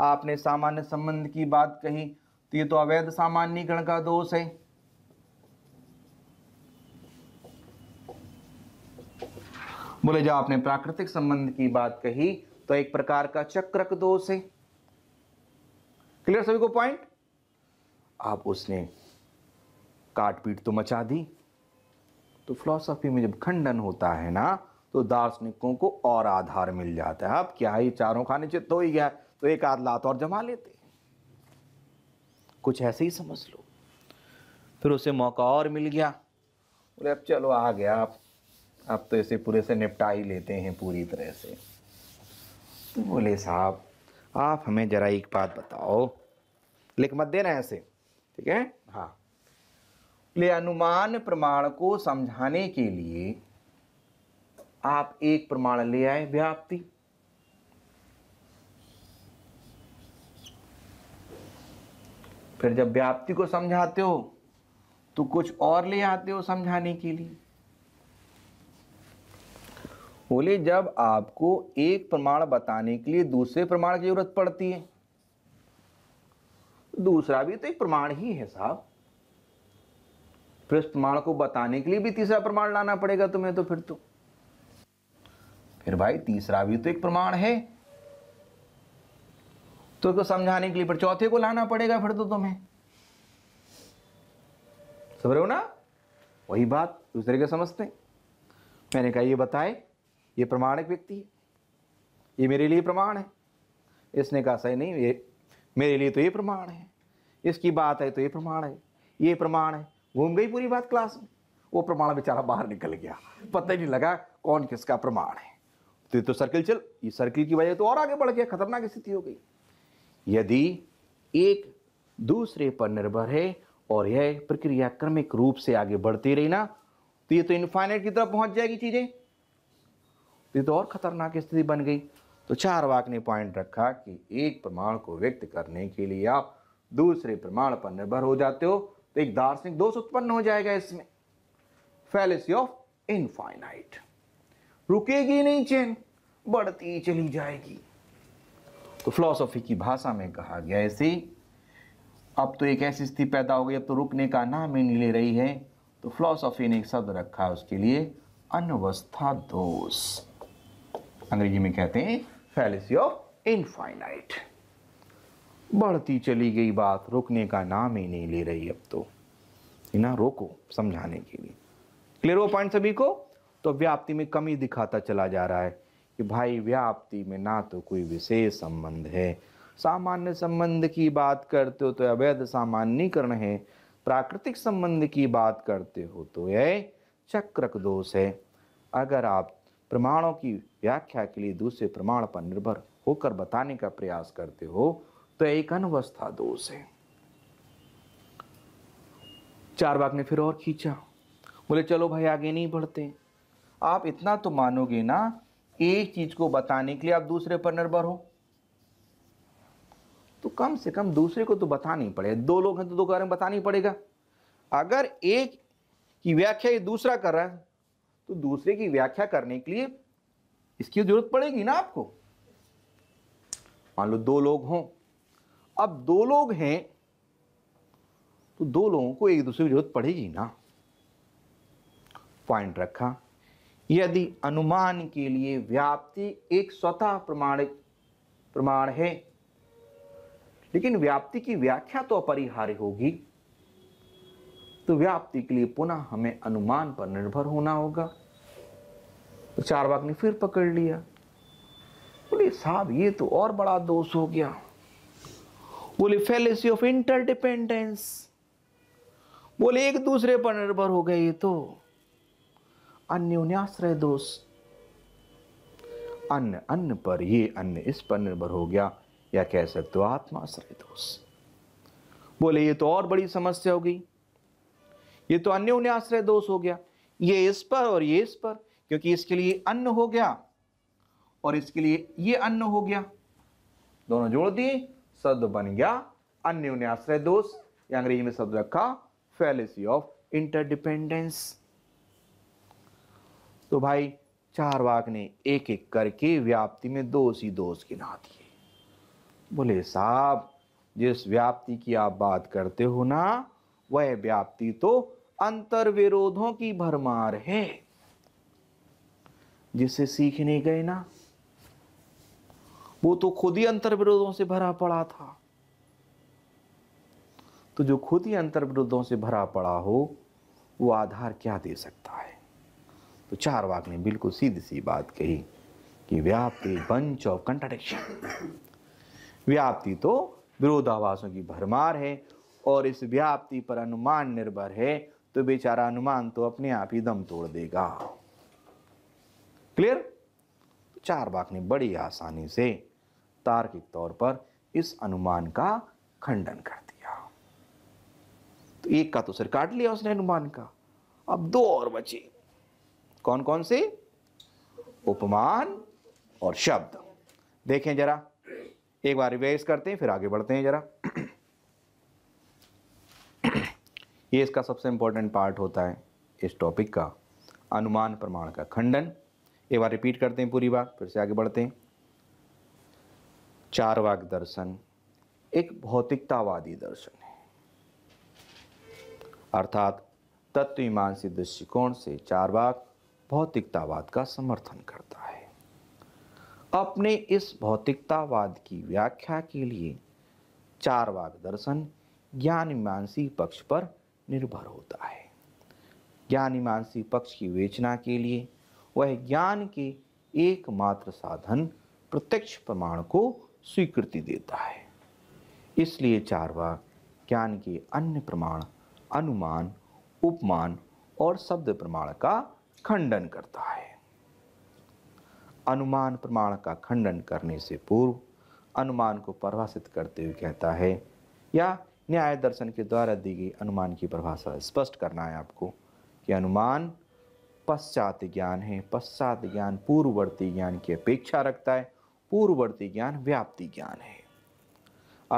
आपने सामान्य संबंध की बात कही तो ये तो अवैध सामान्यकरण का दोष है बोले जब आपने प्राकृतिक संबंध की बात कही तो एक प्रकार का चक्रक दोष है क्लियर सभी को पॉइंट आप उसने काट पीट तो मचा दी तो फिलोसॉफी में जब खंडन होता है ना तो दार्शनिकों को और आधार मिल जाता है अब क्या ये चारों खाने चित्त हो ही गया तो एक आध लात और जमा लेते कुछ ऐसे ही समझ लो फिर उसे मौका और मिल गया बोले अब चलो आ गया आप अब तो इसे पूरे से निपटा ही लेते हैं पूरी तरह से तो बोले साहब आप हमें ज़रा एक बात बताओ लिख मत देना ऐसे ठीक है हाँ ले अनुमान प्रमाण को समझाने के लिए आप एक प्रमाण ले आए व्याप्ति फिर जब व्याप्ति को समझाते हो तो कुछ और ले आते हो समझाने के लिए बोले जब आपको एक प्रमाण बताने के लिए दूसरे प्रमाण की जरूरत पड़ती है दूसरा भी तो एक प्रमाण ही है साहब फिर उस प्रमाण को बताने के लिए भी तीसरा प्रमाण लाना पड़ेगा तुम्हें तो फिर तो फिर भाई तीसरा भी तो एक प्रमाण है तो इसको समझाने के लिए फिर चौथे को लाना पड़ेगा फिर तो तुम्हें समझ रहे हो ना वही बात दूसरे के समझते मैंने कहा ये बताए ये प्रमाण एक व्यक्ति है ये मेरे लिए प्रमाण है इसने कहा सही नहीं ये मेरे लिए तो ये प्रमाण है इसकी बात है तो ये प्रमाण है ये प्रमाण है घूम गई पूरी बात क्लास में वो प्रमाण बेचारा बाहर निकल गया पता ही नहीं लगा कौन किसका प्रमाण है तो ये तो सर्किल चल ये सर्किल की वजह तो और आगे बढ़ गया खतरनाक स्थिति हो गई यदि एक दूसरे पर निर्भर है और यह प्रक्रिया क्रमिक रूप से आगे बढ़ती रही ना तो ये तो इनफाइनाइट की तरफ पहुंच जाएगी चीज़ें तो ये तो और खतरनाक स्थिति बन गई तो चार वाक ने पॉइंट रखा कि एक प्रमाण को व्यक्त करने के लिए आप दूसरे प्रमाण पर निर्भर हो जाते हो तो एक दार्शनिक दोष उत्पन्न हो जाएगा इसमें फैलेसी ऑफ इनफाइनाइट रुकेगी नहीं चेन बढ़ती चली जाएगी तो फिलोसॉफी की भाषा में कहा गया ऐसे अब तो एक ऐसी स्थिति पैदा हो गई अब तो रुकने का नाम ही नहीं ले रही है तो फिलोसॉफी ने एक शब्द रखा उसके लिए अनवस्था दोष अंग्रेजी में कहते हैं फैलिसी ऑफ इनफाइनाइट बढ़ती चली गई बात रुकने का नाम ही नहीं ले रही अब तो ना रोको समझाने के लिए क्लियर हो पॉइंट सभी को तो व्याप्ति में कमी दिखाता चला जा रहा है कि भाई व्याप्ति में ना तो कोई विशेष संबंध है सामान्य संबंध की बात करते हो तो अवैध सामान्यकरण है प्राकृतिक संबंध की बात करते हो तो यह चक्रक दोष है अगर आप प्रमाणों की व्याख्या के लिए दूसरे प्रमाण पर निर्भर होकर बताने का प्रयास करते हो तो एक अनवस्था दोष है चार बाग ने फिर और खींचा बोले चलो भाई आगे नहीं बढ़ते आप इतना तो मानोगे ना एक चीज को बताने के लिए आप दूसरे पर निर्भर हो तो कम से कम दूसरे को तो बताना ही पड़ेगा दो लोग हैं तो दो कारण बताना पड़ेगा अगर एक की व्याख्या ये दूसरा कर रहा है तो दूसरे की व्याख्या करने के लिए इसकी जरूरत पड़ेगी ना आपको मान लो दो लोग हों अब दो लोग हैं तो दो लोगों को एक दूसरे की जरूरत पड़ेगी ना पॉइंट रखा यदि अनुमान के लिए व्याप्ति एक स्वतः प्रमाणिक प्रमाण है लेकिन व्याप्ति की व्याख्या तो अपरिहार्य होगी तो व्याप्ति के लिए पुनः हमें अनुमान पर निर्भर होना होगा तो बाग ने फिर पकड़ लिया बोले साहब ये तो और बड़ा दोष हो गया बोले फेलेसी ऑफ इंटरडिपेंडेंस बोले एक दूसरे पर निर्भर हो गए ये तो अन्योन्याश्रय दोष अन्न अन्न पर ये अन्न इस पर निर्भर हो गया या कह सकते हो आत्माश्रय दोष बोले ये तो और बड़ी समस्या हो गई ये तो आश्रय दोष हो गया ये इस पर और ये इस पर क्योंकि इसके लिए अन्न हो गया और इसके लिए ये अन्न हो गया दोनों जोड़ दिए शब्द बन गया अन्य आश्रय दोष या अंग्रेजी में शब्द रखा फैलेसी ऑफ इंटरडिपेंडेंस तो भाई चार वाक ने एक एक करके व्याप्ति में दोष ही दोष गिना दिए बोले साहब जिस व्याप्ति की आप बात करते हो ना वह व्याप्ति तो अंतर विरोधों की भरमार है जिसे सीखने गए ना वो तो खुद ही अंतर विरोधों से भरा पड़ा था तो जो खुद ही अंतर विरोधों से भरा पड़ा हो वो आधार क्या दे सकता है तो वाक ने बिल्कुल सीधी सी बात कही कि व्याप्ति बंच ऑफ कंट्राडिक्शन व्याप्ति तो विरोधावासों की भरमार है और इस व्याप्ति पर अनुमान निर्भर है तो बेचारा अनुमान तो अपने आप ही दम तोड़ देगा क्लियर तो चार बाग ने बड़ी आसानी से तार्किक तौर पर इस अनुमान का खंडन कर दिया तो एक का तो सिर काट लिया उसने अनुमान का अब दो और बचे कौन कौन से उपमान और शब्द देखें जरा एक बार रिवाइज करते हैं फिर आगे बढ़ते हैं जरा ये इसका सबसे इंपॉर्टेंट पार्ट होता है इस टॉपिक का अनुमान प्रमाण का खंडन एक बार रिपीट करते हैं पूरी बात फिर से आगे बढ़ते हैं चारवाक दर्शन एक भौतिकतावादी दर्शन है अर्थात तत्व ईमान से दृष्टिकोण से चारवाक भौतिकतावाद का समर्थन करता है अपने इस भौतिकतावाद की व्याख्या के लिए चारवाक दर्शन ज्ञान मानसी पक्ष पर निर्भर होता है ज्ञान मानसी पक्ष की विवेचना के लिए वह ज्ञान के एकमात्र साधन प्रत्यक्ष प्रमाण को स्वीकृति देता है इसलिए चारवाक ज्ञान के अन्य प्रमाण अनुमान उपमान और शब्द प्रमाण का खंडन करता है अनुमान प्रमाण का खंडन करने से पूर्व अनुमान को परिभाषित करते हुए कहता है या न्याय दर्शन के द्वारा दी गई अनुमान की परिभाषा स्पष्ट करना है आपको कि अनुमान पश्चात ज्ञान है पश्चात ज्ञान पूर्ववर्ती ज्ञान की अपेक्षा रखता है पूर्ववर्ती ज्ञान व्याप्ति ज्ञान है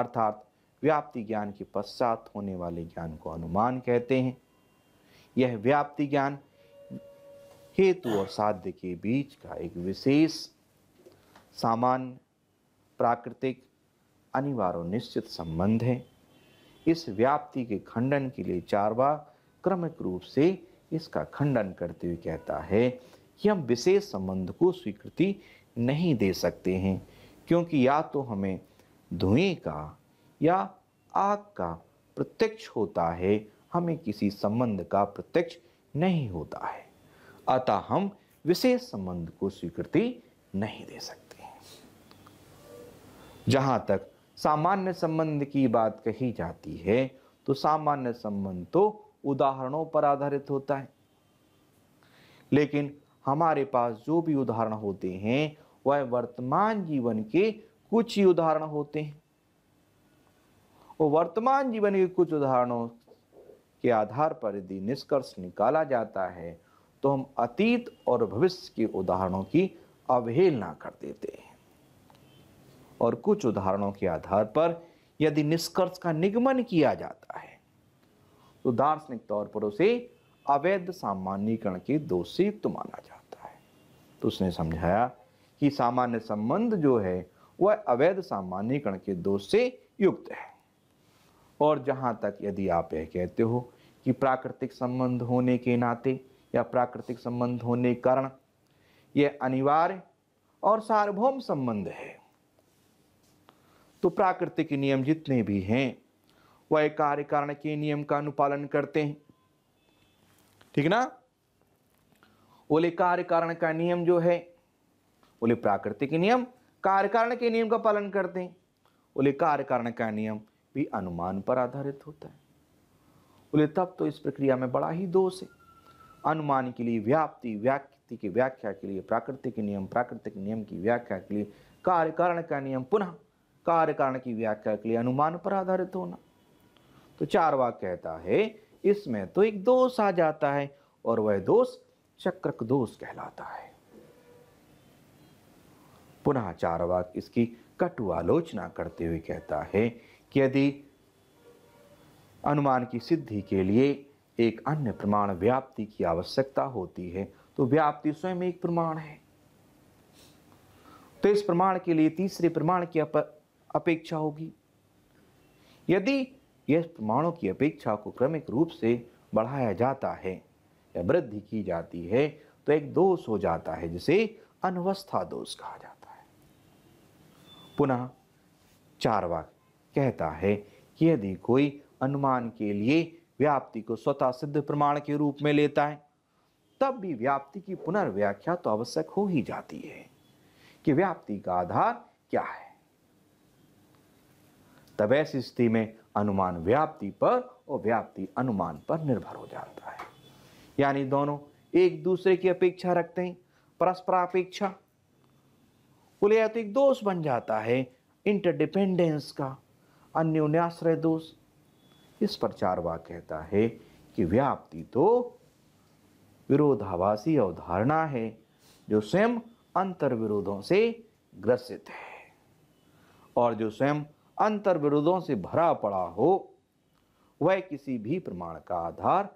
अर्थात व्याप्ति ज्ञान के पश्चात होने वाले ज्ञान को अनुमान कहते हैं यह व्याप्ति ज्ञान हेतु और साध्य के बीच का एक विशेष सामान्य प्राकृतिक अनिवार्य निश्चित संबंध है इस व्याप्ति के खंडन के लिए चारवा क्रमिक रूप से इसका खंडन करते हुए कहता है कि हम विशेष संबंध को स्वीकृति नहीं दे सकते हैं क्योंकि या तो हमें धुएं का या आग का प्रत्यक्ष होता है हमें किसी संबंध का प्रत्यक्ष नहीं होता है अतः हम विशेष संबंध को स्वीकृति नहीं दे सकते जहां तक सामान्य संबंध की बात कही जाती है तो सामान्य संबंध तो उदाहरणों पर आधारित होता है लेकिन हमारे पास जो भी उदाहरण होते हैं वह वर्तमान जीवन के कुछ ही उदाहरण होते हैं और वर्तमान जीवन के कुछ उदाहरणों के आधार पर यदि निष्कर्ष निकाला जाता है तो हम अतीत और भविष्य के उदाहरणों की अवहेलना कर देते हैं और कुछ उदाहरणों के आधार पर यदि निष्कर्ष का निगमन किया जाता है तो दार्शनिक तौर पर उसे अवैध सामान्यकरण के दोष माना जाता है तो उसने समझाया कि सामान्य संबंध जो है वह अवैध सामान्यकरण के दोष से युक्त है और जहां तक यदि आप यह कहते हो कि प्राकृतिक संबंध होने के नाते या प्राकृतिक संबंध होने के कारण यह अनिवार्य और सार्वभौम संबंध है तो प्राकृतिक नियम जितने भी हैं वह कार्य कारण के नियम का अनुपालन करते हैं ठीक ना बोले कार्य कारण का नियम जो है बोले प्राकृतिक नियम कार्य कारण के नियम का पालन करते हैं बोले कार्य कारण का नियम भी अनुमान पर आधारित होता है बोले तब तो इस प्रक्रिया में बड़ा ही दोष है अनुमान के लिए व्याप्ति व्याप्ति की व्याख्या के लिए प्राकृतिक नियम प्राकृतिक नियम की व्याख्या के लिए कार्य कारण का नियम पुनः कार्य कारण की व्याख्या के लिए अनुमान पर आधारित होना तो चारवा कहता है इसमें तो एक दोष आ जाता है और वह दोष चक्रक दोष कहलाता है पुनः वाक इसकी कटु आलोचना करते हुए कहता है कि यदि अनुमान की सिद्धि के लिए एक अन्य प्रमाण व्याप्ति की आवश्यकता होती है तो व्याप्ति स्वयं एक प्रमाण है तो इस प्रमाण के लिए तीसरे प्रमाण की अपेक्षा होगी यदि यह प्रमाणों की अपेक्षा को क्रमिक रूप से बढ़ाया जाता है या वृद्धि की जाती है तो एक दोष हो जाता है जिसे अनवस्था दोष कहा जाता है पुनः चार कहता है कि यदि कोई अनुमान के लिए व्याप्ति को स्वतः सिद्ध प्रमाण के रूप में लेता है तब भी व्याप्ति की पुनर्व्याख्या तो आवश्यक हो ही जाती है कि व्याप्ति का आधार क्या है तब ऐसी स्थिति में अनुमान व्याप्ति पर और व्याप्ति अनुमान पर निर्भर हो जाता है यानी दोनों एक दूसरे की अपेक्षा रखते हैं तो एक दोष बन जाता है इंटरडिपेंडेंस का अन्योन्याश्रय दोष इस पर वाक कहता है कि व्याप्ति तो विरोधाभासी अवधारणा है जो स्वयं अंतर विरोधों से ग्रसित है और जो स्वयं अंतर विरोधों से भरा पड़ा हो वह किसी भी प्रमाण का आधार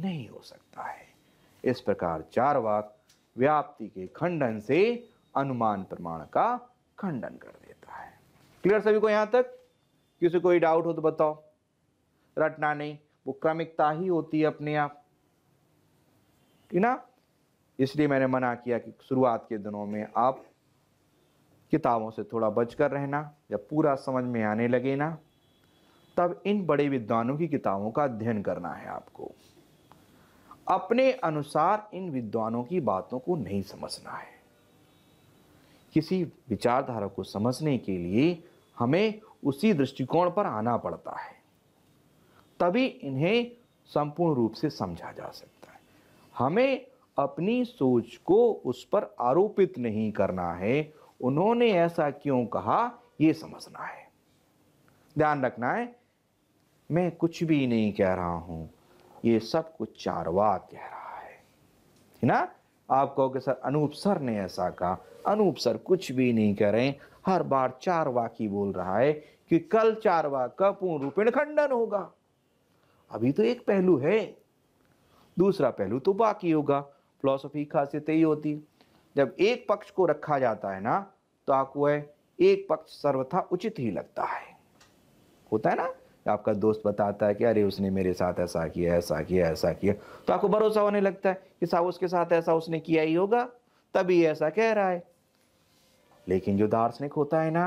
नहीं हो सकता है इस प्रकार चार वाक व्याप्ति के खंडन से अनुमान प्रमाण का खंडन कर देता है क्लियर सभी को यहां तक किसी कोई डाउट हो तो बताओ रटना नहीं वो क्रमिकता ही होती है अपने आप है ना इसलिए मैंने मना किया कि शुरुआत के दिनों में आप किताबों से थोड़ा बचकर रहना जब पूरा समझ में आने लगे ना तब इन बड़े विद्वानों की किताबों का अध्ययन करना है आपको अपने अनुसार इन विद्वानों की बातों को नहीं समझना है किसी विचारधारा को समझने के लिए हमें उसी दृष्टिकोण पर आना पड़ता है तभी इन्हें संपूर्ण रूप से समझा जा सकता है हमें अपनी सोच को उस पर आरोपित नहीं करना है उन्होंने ऐसा क्यों कहा यह समझना है ध्यान रखना है मैं कुछ भी नहीं कह रहा हूं ये सब कुछ चारवाद कह रहा है ना आप कहोगे सर अनूप सर ने ऐसा कहा अनूप सर कुछ भी नहीं कह रहे हर बार चार वाक ही बोल रहा है कि कल चार वाक का पूर्ण रूपेण खंडन होगा अभी तो एक पहलू है दूसरा पहलू तो बाकी होगा फिलोसफी खासियत तो यही होती जब एक पक्ष को रखा जाता है ना तो आपको है एक पक्ष सर्वथा उचित ही लगता है होता है ना आपका दोस्त बताता है कि अरे उसने मेरे साथ ऐसा किया ऐसा किया ऐसा किया तो आपको भरोसा होने लगता है कि साहब उसके साथ ऐसा उसने किया ही होगा तभी ऐसा कह रहा है लेकिन जो दार्शनिक होता है ना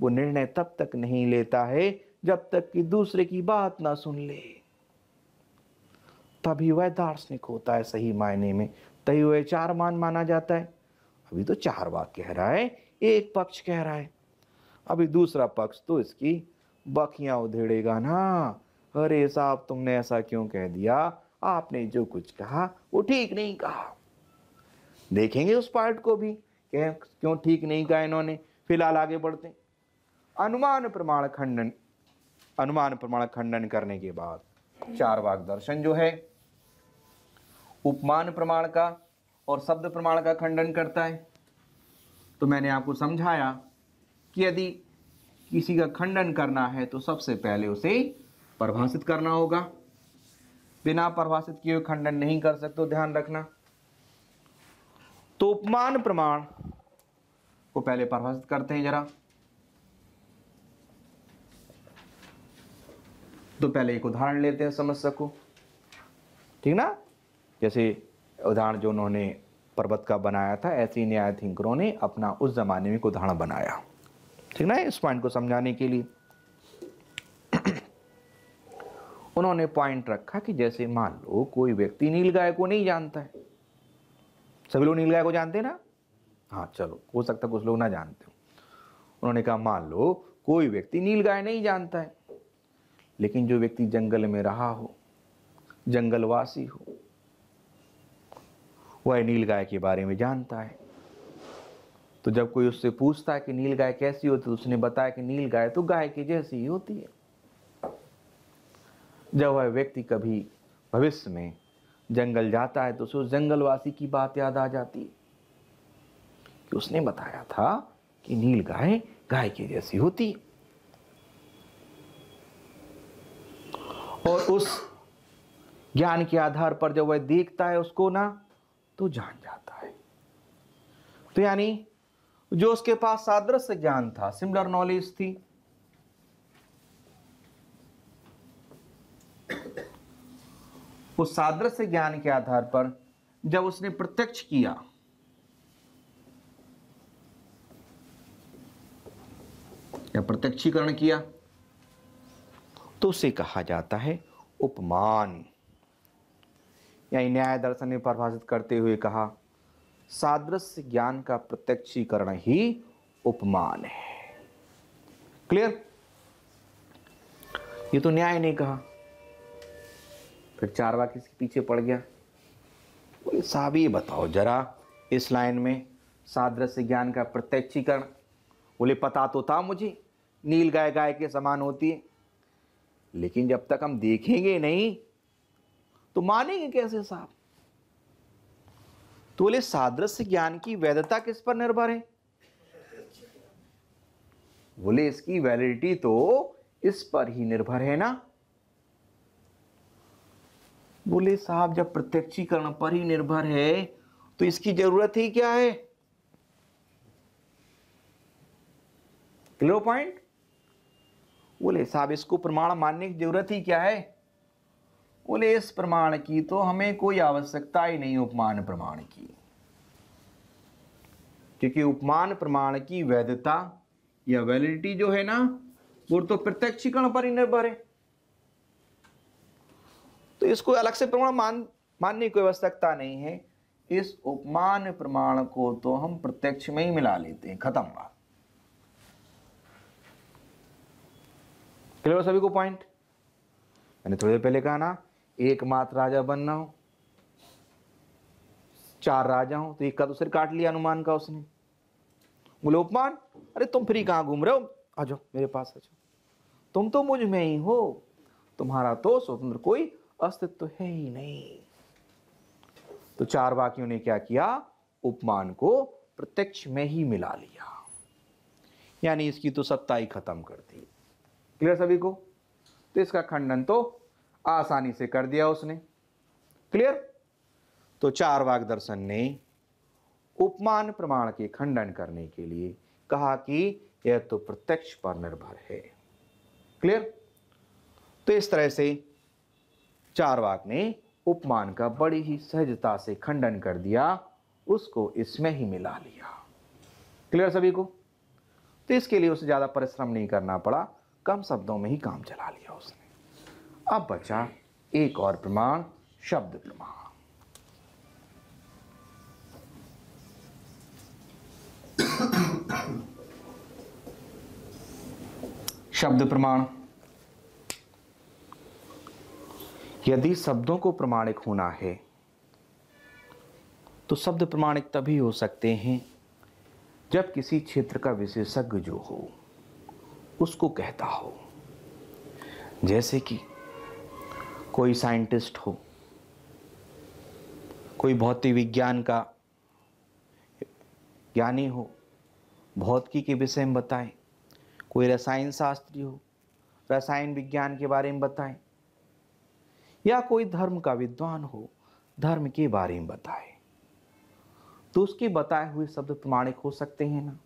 वो निर्णय तब तक नहीं लेता है जब तक कि दूसरे की बात ना सुन ले तभी वह दार्शनिक होता है सही मायने में तभी वह चार मान माना जाता है अभी तो चार बात कह रहा है एक पक्ष कह रहा है अभी दूसरा पक्ष तो इसकी बखियां उधेड़ेगा ना अरे साहब तुमने ऐसा क्यों कह दिया आपने जो कुछ कहा वो ठीक नहीं कहा देखेंगे उस पार्ट को भी क्यों ठीक नहीं कहा इन्होंने फिलहाल आगे बढ़ते अनुमान प्रमाण खंडन अनुमान प्रमाण खंडन करने के बाद चार वाक दर्शन जो है उपमान प्रमाण का और शब्द प्रमाण का खंडन करता है तो मैंने आपको समझाया कि यदि किसी का खंडन करना है तो सबसे पहले उसे परिभाषित करना होगा बिना परिभाषित किए खंडन नहीं कर सकते ध्यान रखना तो उपमान प्रमाण को पहले परिभाषित करते हैं जरा तो पहले एक उदाहरण लेते हैं समझ सको ठीक ना जैसे उदाहरण जो उन्होंने पर्वत का बनाया था ऐसे ही न्याय थिंकरों ने अपना उस ज़माने में एक उदाहरण बनाया ठीक ना इस पॉइंट को समझाने के लिए उन्होंने पॉइंट रखा कि जैसे मान लो कोई व्यक्ति नीलगाय को नहीं जानता है सभी लोग नीलगाय को जानते ना हाँ चलो हो सकता कुछ लोग ना जानते हो उन्होंने कहा मान लो कोई व्यक्ति नीलगाय नहीं जानता है लेकिन जो व्यक्ति जंगल में रहा हो जंगलवासी हो वह नील गाय के बारे में जानता है तो जब कोई उससे पूछता है कि नील गाय कैसी होती है तो उसने बताया कि नील गाय तो गाय की जैसी ही होती है जब वह व्यक्ति कभी भविष्य में जंगल जाता है तो उसे उस जंगलवासी की बात याद आ जाती है कि उसने बताया था कि नील गाय गाय की जैसी होती है और उस ज्ञान के आधार पर जब वह देखता है उसको ना तो जान जाता है तो यानी जो उसके पास सादृश्य ज्ञान था सिमिलर नॉलेज थी उस सादृश्य ज्ञान के आधार पर जब उसने प्रत्यक्ष किया या प्रत्यक्षीकरण किया तो उसे कहा जाता है उपमान यानी न्याय दर्शन ने परिभाषित करते हुए कहा सादृश्य ज्ञान का प्रत्यक्षीकरण ही उपमान है क्लियर ये तो न्याय ने कहा फिर चारवा किसके पीछे पड़ गया बोले साहब ये बताओ जरा इस लाइन में सादृश्य ज्ञान का प्रत्यक्षीकरण बोले पता तो था मुझे नील गाय गाय के समान होती है लेकिन जब तक हम देखेंगे नहीं तो मानेंगे कैसे साहब तो बोले सादृश्य ज्ञान की वैधता किस पर निर्भर है बोले इसकी वैलिडिटी तो इस पर ही निर्भर है ना बोले साहब जब प्रत्यक्षीकरण पर ही निर्भर है तो इसकी जरूरत ही क्या है क्लियर पॉइंट बोले साहब इसको प्रमाण मानने की जरूरत ही क्या है बोले इस प्रमाण की तो हमें कोई आवश्यकता ही नहीं उपमान प्रमाण की क्योंकि उपमान प्रमाण की वैधता या वैलिडिटी जो है ना वो तो प्रत्यक्षीकरण पर ही निर्भर है तो इसको अलग से प्रमाण मान मानने की आवश्यकता नहीं है इस उपमान प्रमाण को तो हम प्रत्यक्ष में ही मिला लेते हैं खत्म बात क्लियर सभी को पॉइंट मैंने थोड़ी देर पहले कहा ना एकमात्र राजा बनना हो चार राजा हो तो एक का तो सिर काट लिया अनुमान का उसने बोले उपमान अरे तुम फ्री कहां घूम रहे हो आ जाओ मेरे पास आ जाओ तुम तो मुझ में ही हो तुम्हारा तो स्वतंत्र कोई अस्तित्व है ही नहीं तो चार बाकियों ने क्या किया उपमान को प्रत्यक्ष में ही मिला लिया यानी इसकी तो सत्ता ही खत्म कर दी क्लियर सभी को तो इसका खंडन तो आसानी से कर दिया उसने क्लियर तो चार वाग दर्शन ने उपमान प्रमाण के खंडन करने के लिए कहा कि यह तो प्रत्यक्ष पर निर्भर है क्लियर तो इस तरह से चार वाक ने उपमान का बड़ी ही सहजता से खंडन कर दिया उसको इसमें ही मिला लिया क्लियर सभी को तो इसके लिए उसे ज़्यादा परिश्रम नहीं करना पड़ा कम शब्दों में ही काम चला लिया उसने अब बचा एक और प्रमाण शब्द प्रमाण शब्द प्रमाण यदि शब्दों को प्रमाणिक होना है तो शब्द प्रमाणिक तभी हो सकते हैं जब किसी क्षेत्र का विशेषज्ञ जो हो उसको कहता हो जैसे कि कोई साइंटिस्ट हो कोई भौतिक विज्ञान का ज्ञानी हो भौतिकी के विषय में बताएं कोई रसायन शास्त्री हो रसायन विज्ञान के बारे में बताएं या कोई धर्म का विद्वान हो धर्म के बारे में बताए तो उसके बताए हुए शब्द प्रमाणिक हो सकते हैं ना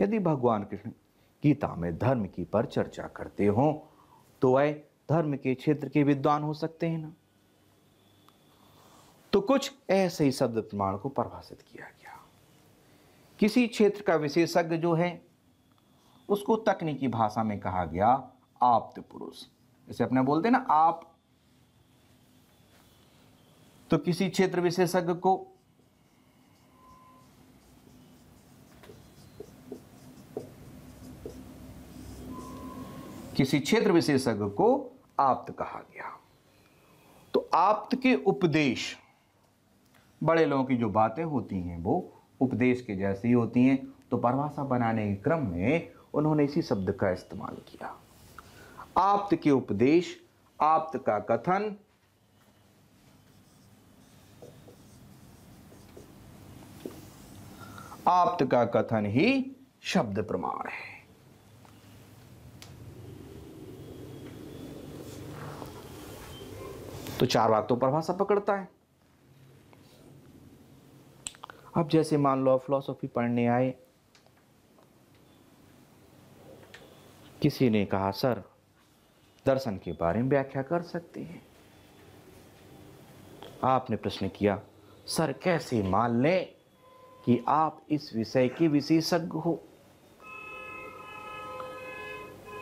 यदि भगवान कृष्ण गीता में धर्म की पर चर्चा करते हो तो वह धर्म के क्षेत्र के विद्वान हो सकते हैं ना तो कुछ ऐसे ही शब्द प्रमाण को परिभाषित किया गया किसी क्षेत्र का विशेषज्ञ जो है उसको तकनीकी भाषा में कहा गया आप्त पुरुष इसे अपने बोलते ना आप तो किसी क्षेत्र विशेषज्ञ को किसी क्षेत्र विशेषज्ञ को आप्त कहा गया तो आप्त के उपदेश बड़े लोगों की जो बातें होती हैं वो उपदेश के जैसी होती हैं तो परभाषा बनाने के क्रम में उन्होंने इसी शब्द का इस्तेमाल किया आप्त के उपदेश आप्त का कथन आप्त का कथन ही शब्द प्रमाण है तो चार वाक तो परिभाषा पकड़ता है अब जैसे मान लो फिलोसॉफी पढ़ने आए किसी ने कहा सर दर्शन के बारे में व्याख्या कर सकते हैं आपने प्रश्न किया सर कैसे मान लें कि आप इस विषय के विशेषज्ञ हो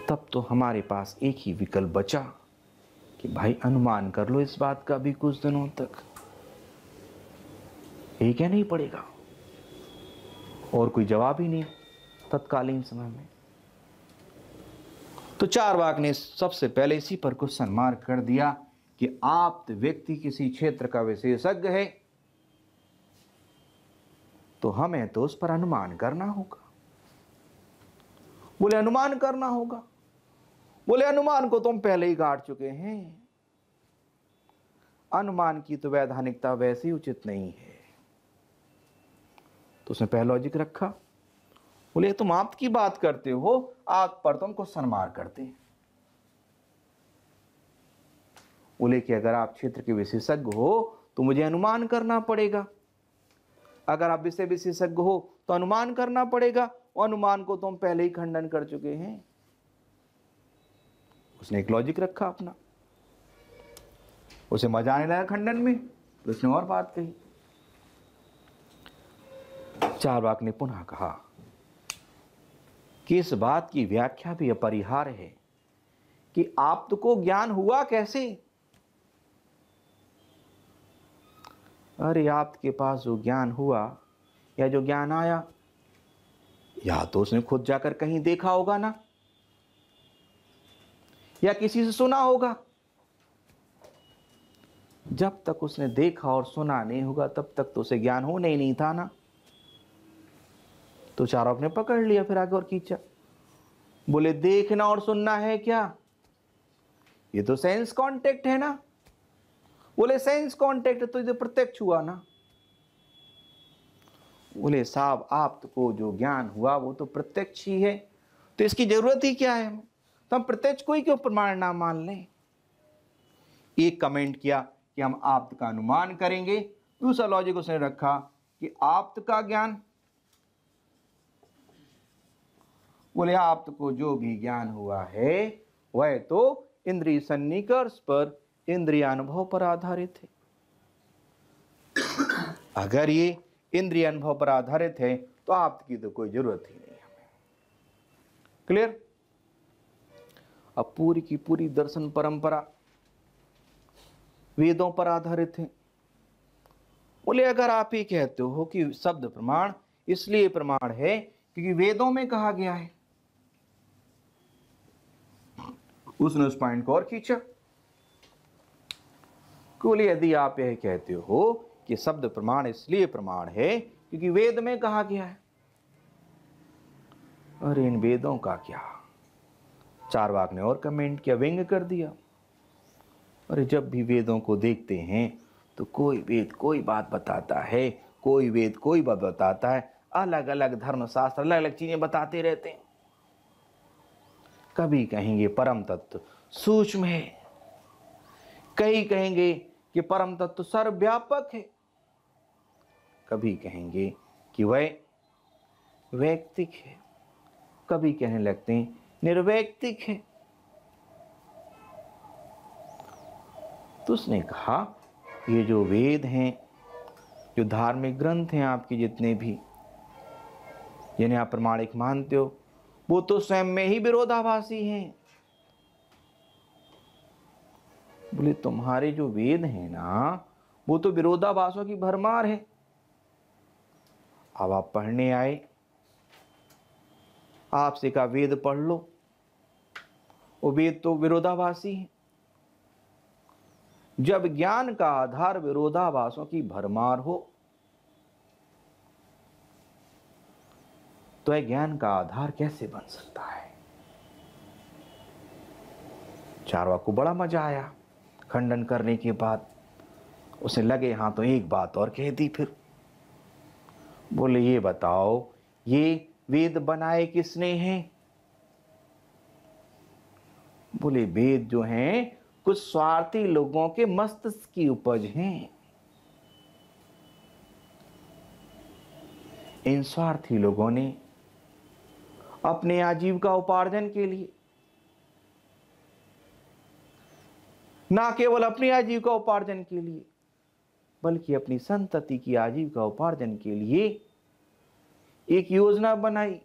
तब तो हमारे पास एक ही विकल्प बचा कि भाई अनुमान कर लो इस बात का अभी कुछ दिनों तक एक या नहीं पड़ेगा और कोई जवाब ही नहीं तत्कालीन समय में तो चार बाग ने सबसे पहले इसी पर क्वेश्चन मार्क कर दिया कि आप व्यक्ति किसी क्षेत्र का विशेषज्ञ है तो हमें तो उस पर अनुमान करना होगा बोले अनुमान करना होगा बोले अनुमान को तुम पहले ही गाड़ चुके हैं अनुमान की तो वैधानिकता वैसे ही उचित नहीं है तो उसने पहले लॉजिक रखा बोले तुम आप की बात करते हो आग पर तुमको तो सन्मार करते हैं बोले कि अगर आप क्षेत्र के विशेषज्ञ हो तो मुझे अनुमान करना पड़ेगा अगर आप विषय विशेषज्ञ हो तो अनुमान करना पड़ेगा अनुमान को तुम तो पहले ही खंडन कर चुके हैं उसने एक लॉजिक रखा अपना उसे मजा आने लगा खंडन में तो उसने और बात कही चार बाग ने पुनः कहा कि इस बात की व्याख्या भी अपरिहार है कि आप तो को ज्ञान हुआ कैसे अरे आपके पास जो ज्ञान हुआ या जो ज्ञान आया या तो उसने खुद जाकर कहीं देखा होगा ना या किसी से सुना होगा जब तक उसने देखा और सुना नहीं होगा तब तक तो उसे ज्ञान होने ही नहीं था ना तो चारों ने पकड़ लिया फिर आगे और खींचा बोले देखना और सुनना है क्या ये तो सेंस कांटेक्ट है ना बोले सेंस कांटेक्ट तो ये प्रत्यक्ष हुआ ना बोले साहब आप तो को जो ज्ञान हुआ वो तो प्रत्यक्ष ही है तो इसकी जरूरत ही क्या है तो हम प्रत्यक्ष कोई क्यों प्रमाण ना मान लें एक कमेंट किया कि हम आप्त का अनुमान करेंगे दूसरा लॉजिक उसने रखा कि आप्त का ज्ञान बोले आप्त को जो भी ज्ञान हुआ है वह तो इंद्रिय सन्निकर्ष पर इंद्रियानुभव पर आधारित है अगर ये इंद्रिय अनुभव पर आधारित है तो आपकी तो कोई जरूरत ही नहीं है क्लियर अब पूरी की पूरी दर्शन परंपरा वेदों पर आधारित है बोले अगर आप ये कहते हो कि शब्द प्रमाण इसलिए प्रमाण है क्योंकि वेदों में कहा गया है उसने उस पॉइंट को और खींचा बोले यदि आप यह कहते हो कि शब्द प्रमाण इसलिए प्रमाण है क्योंकि वेद में कहा गया है और इन वेदों का क्या चारवाक ने और कमेंट किया व्यंग कर दिया और जब भी वेदों को देखते हैं तो कोई वेद कोई बात बताता है कोई वेद कोई बात बताता है अलग अलग धर्मशास्त्र अलग अलग चीज़ें बताते रहते हैं कभी कहेंगे परम तत्व सूक्ष्म है कई कहेंगे कि परम तत्व सर्वव्यापक है कभी कहेंगे कि वह व्यक्तिक है कभी कहने लगते हैं निर्वैयक्तिक है तो उसने कहा ये जो वेद हैं जो धार्मिक ग्रंथ हैं आपके जितने भी जिन्हें आप प्रमाणिक मानते हो वो तो स्वयं में ही विरोधाभासी हैं बोले तुम्हारे जो वेद हैं ना वो तो विरोधाभासों की भरमार है अब आप पढ़ने आए आपसे कहा वेद पढ़ लो वो वेद तो विरोधाभासी है जब ज्ञान का आधार विरोधाभासों की भरमार हो तो यह ज्ञान का आधार कैसे बन सकता है चारवा को बड़ा मजा आया खंडन करने के बाद उसे लगे हाँ तो एक बात और कह दी फिर बोले ये बताओ ये वेद बनाए किसने हैं बोले वेद जो हैं कुछ स्वार्थी लोगों के मस्तिष्क की उपज हैं इन स्वार्थी लोगों ने अपने आजीविका उपार्जन के लिए ना केवल अपनी आजीविका उपार्जन के लिए बल्कि अपनी संतति की आजीविका उपार्जन के लिए एक योजना बनाई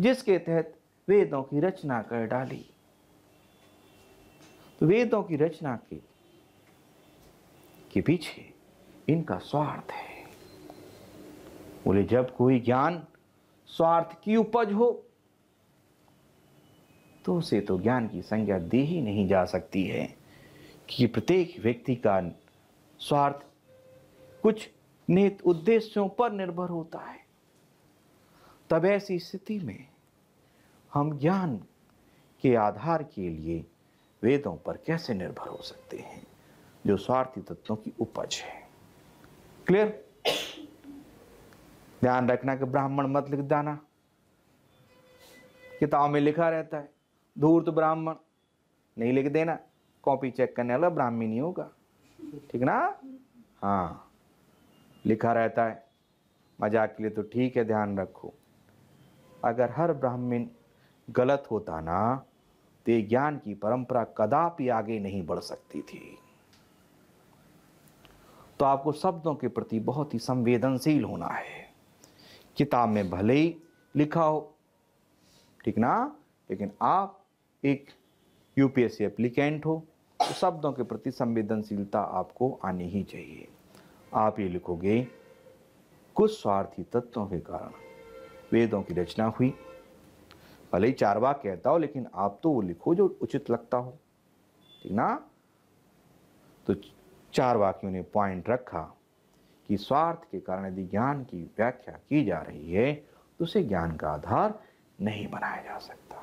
जिसके तहत वेदों की रचना कर डाली तो वेदों की रचना के, के पीछे इनका स्वार्थ है बोले जब कोई ज्ञान स्वार्थ की उपज हो तो उसे तो ज्ञान की संज्ञा दी ही नहीं जा सकती है कि प्रत्येक व्यक्ति का स्वार्थ कुछ निहित उद्देश्यों पर निर्भर होता है तब ऐसी स्थिति में हम ज्ञान के आधार के लिए वेदों पर कैसे निर्भर हो सकते हैं जो स्वार्थी तत्वों की उपज है क्लियर ध्यान रखना कि ब्राह्मण मत लिख दाना किताब में लिखा रहता है धूर्त ब्राह्मण नहीं लिख देना कॉपी चेक करने वाला ब्राह्मी नहीं होगा ठीक ना हाँ लिखा रहता है मजाक के लिए तो ठीक है ध्यान रखो अगर हर ब्राह्मण गलत होता ना तो ज्ञान की परंपरा कदापि आगे नहीं बढ़ सकती थी तो आपको शब्दों के प्रति बहुत ही संवेदनशील होना है किताब में भले ही लिखा हो ठीक ना लेकिन आप एक यूपीएससी एप्लीकेंट हो तो शब्दों के प्रति संवेदनशीलता आपको आनी ही चाहिए आप ये लिखोगे कुछ स्वार्थी तत्वों के कारण वेदों की रचना हुई भले ही चार बार कहता हो लेकिन आप तो वो लिखो जो उचित लगता हो ठीक ना तो चार वाक्यों ने पॉइंट रखा कि स्वार्थ के कारण यदि ज्ञान की व्याख्या की जा रही है तो उसे ज्ञान का आधार नहीं बनाया जा सकता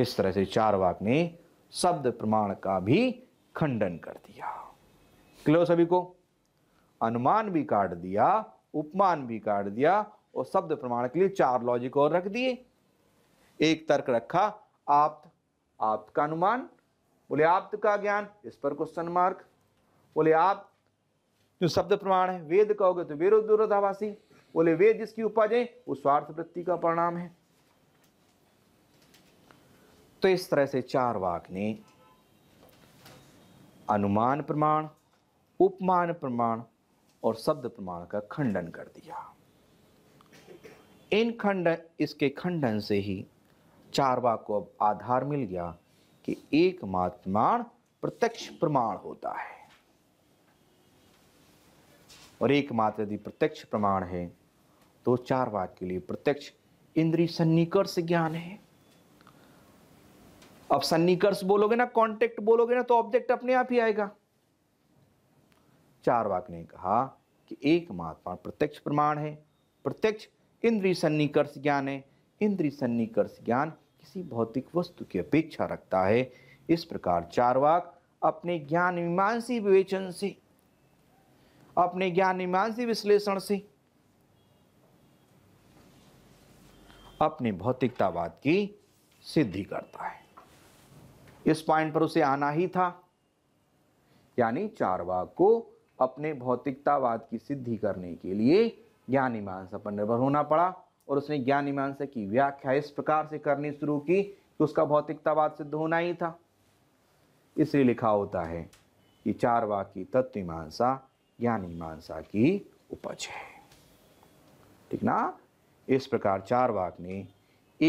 इस तरह से वाक ने शब्द प्रमाण का भी खंडन कर दिया क्लो सभी को अनुमान भी काट दिया उपमान भी काट दिया और शब्द प्रमाण के लिए चार लॉजिक और रख दिए एक तर्क रखा आप आप्त का अनुमान बोले आप्त का ज्ञान इस पर क्वेश्चन मार्क बोले आप जो शब्द प्रमाण है वेद कहोगे तो वेरो विरोधाभासी बोले वेद जिसकी उपज है वो स्वार्थ वृत्ति का परिणाम है तो इस तरह से चार वाक ने अनुमान प्रमाण उपमान प्रमाण और शब्द प्रमाण का खंडन कर दिया इन खंड इसके खंडन से ही चारवा को अब आधार मिल गया कि एकमात्र प्रमाण प्रत्यक्ष प्रमाण होता है और एकमात्र यदि प्रत्यक्ष प्रमाण है तो चार वाक के लिए प्रत्यक्ष इंद्रिय सन्निकर्ष ज्ञान है अब सन्निकर्ष बोलोगे ना कांटेक्ट बोलोगे ना तो ऑब्जेक्ट अपने आप ही आएगा चार वाक ने कहा कि एकमात्र प्रत्यक्ष प्रमाण है प्रत्यक्ष इंद्रिय सन्निकर्ष ज्ञान है इंद्रिय सन्निकर्ष ज्ञान किसी भौतिक वस्तु की अपेक्षा रखता है इस प्रकार चारवाक अपने ज्ञान मीमांसी विवेचन से अपने ज्ञान मीमांसी विश्लेषण से अपने भौतिकतावाद की सिद्धि करता है इस पॉइंट पर उसे आना ही था यानी चारवाक को अपने भौतिकतावाद की सिद्धि करने के लिए ज्ञान मीमांसा पर निर्भर होना पड़ा और उसने ज्ञान मीमांसा की व्याख्या इस प्रकार से करनी शुरू की कि उसका भौतिकतावाद सिद्ध होना ही था इसलिए लिखा होता है कि चारवा की तत्व मीमांसा ज्ञान मीमांसा की उपज है ठीक ना इस प्रकार चार वाक ने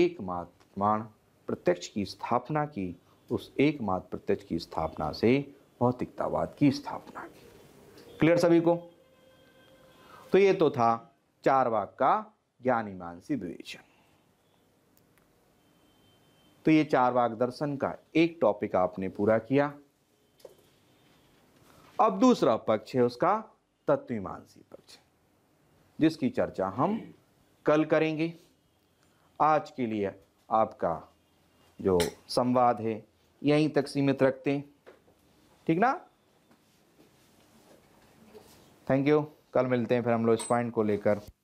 एकमात्र प्रमाण प्रत्यक्ष की स्थापना की उस एकमात्र प्रत्यक्ष की स्थापना से भौतिकतावाद की स्थापना की क्लियर सभी को तो ये तो था चार वाक का मानसी विवेचन तो ये चार वाक दर्शन का एक टॉपिक आपने पूरा किया अब दूसरा पक्ष है उसका तत्वीमानसी पक्ष जिसकी चर्चा हम कल करेंगे आज के लिए आपका जो संवाद है यहीं तक सीमित रखते हैं ठीक ना थैंक यू कल मिलते हैं फिर हम लोग इस पॉइंट को लेकर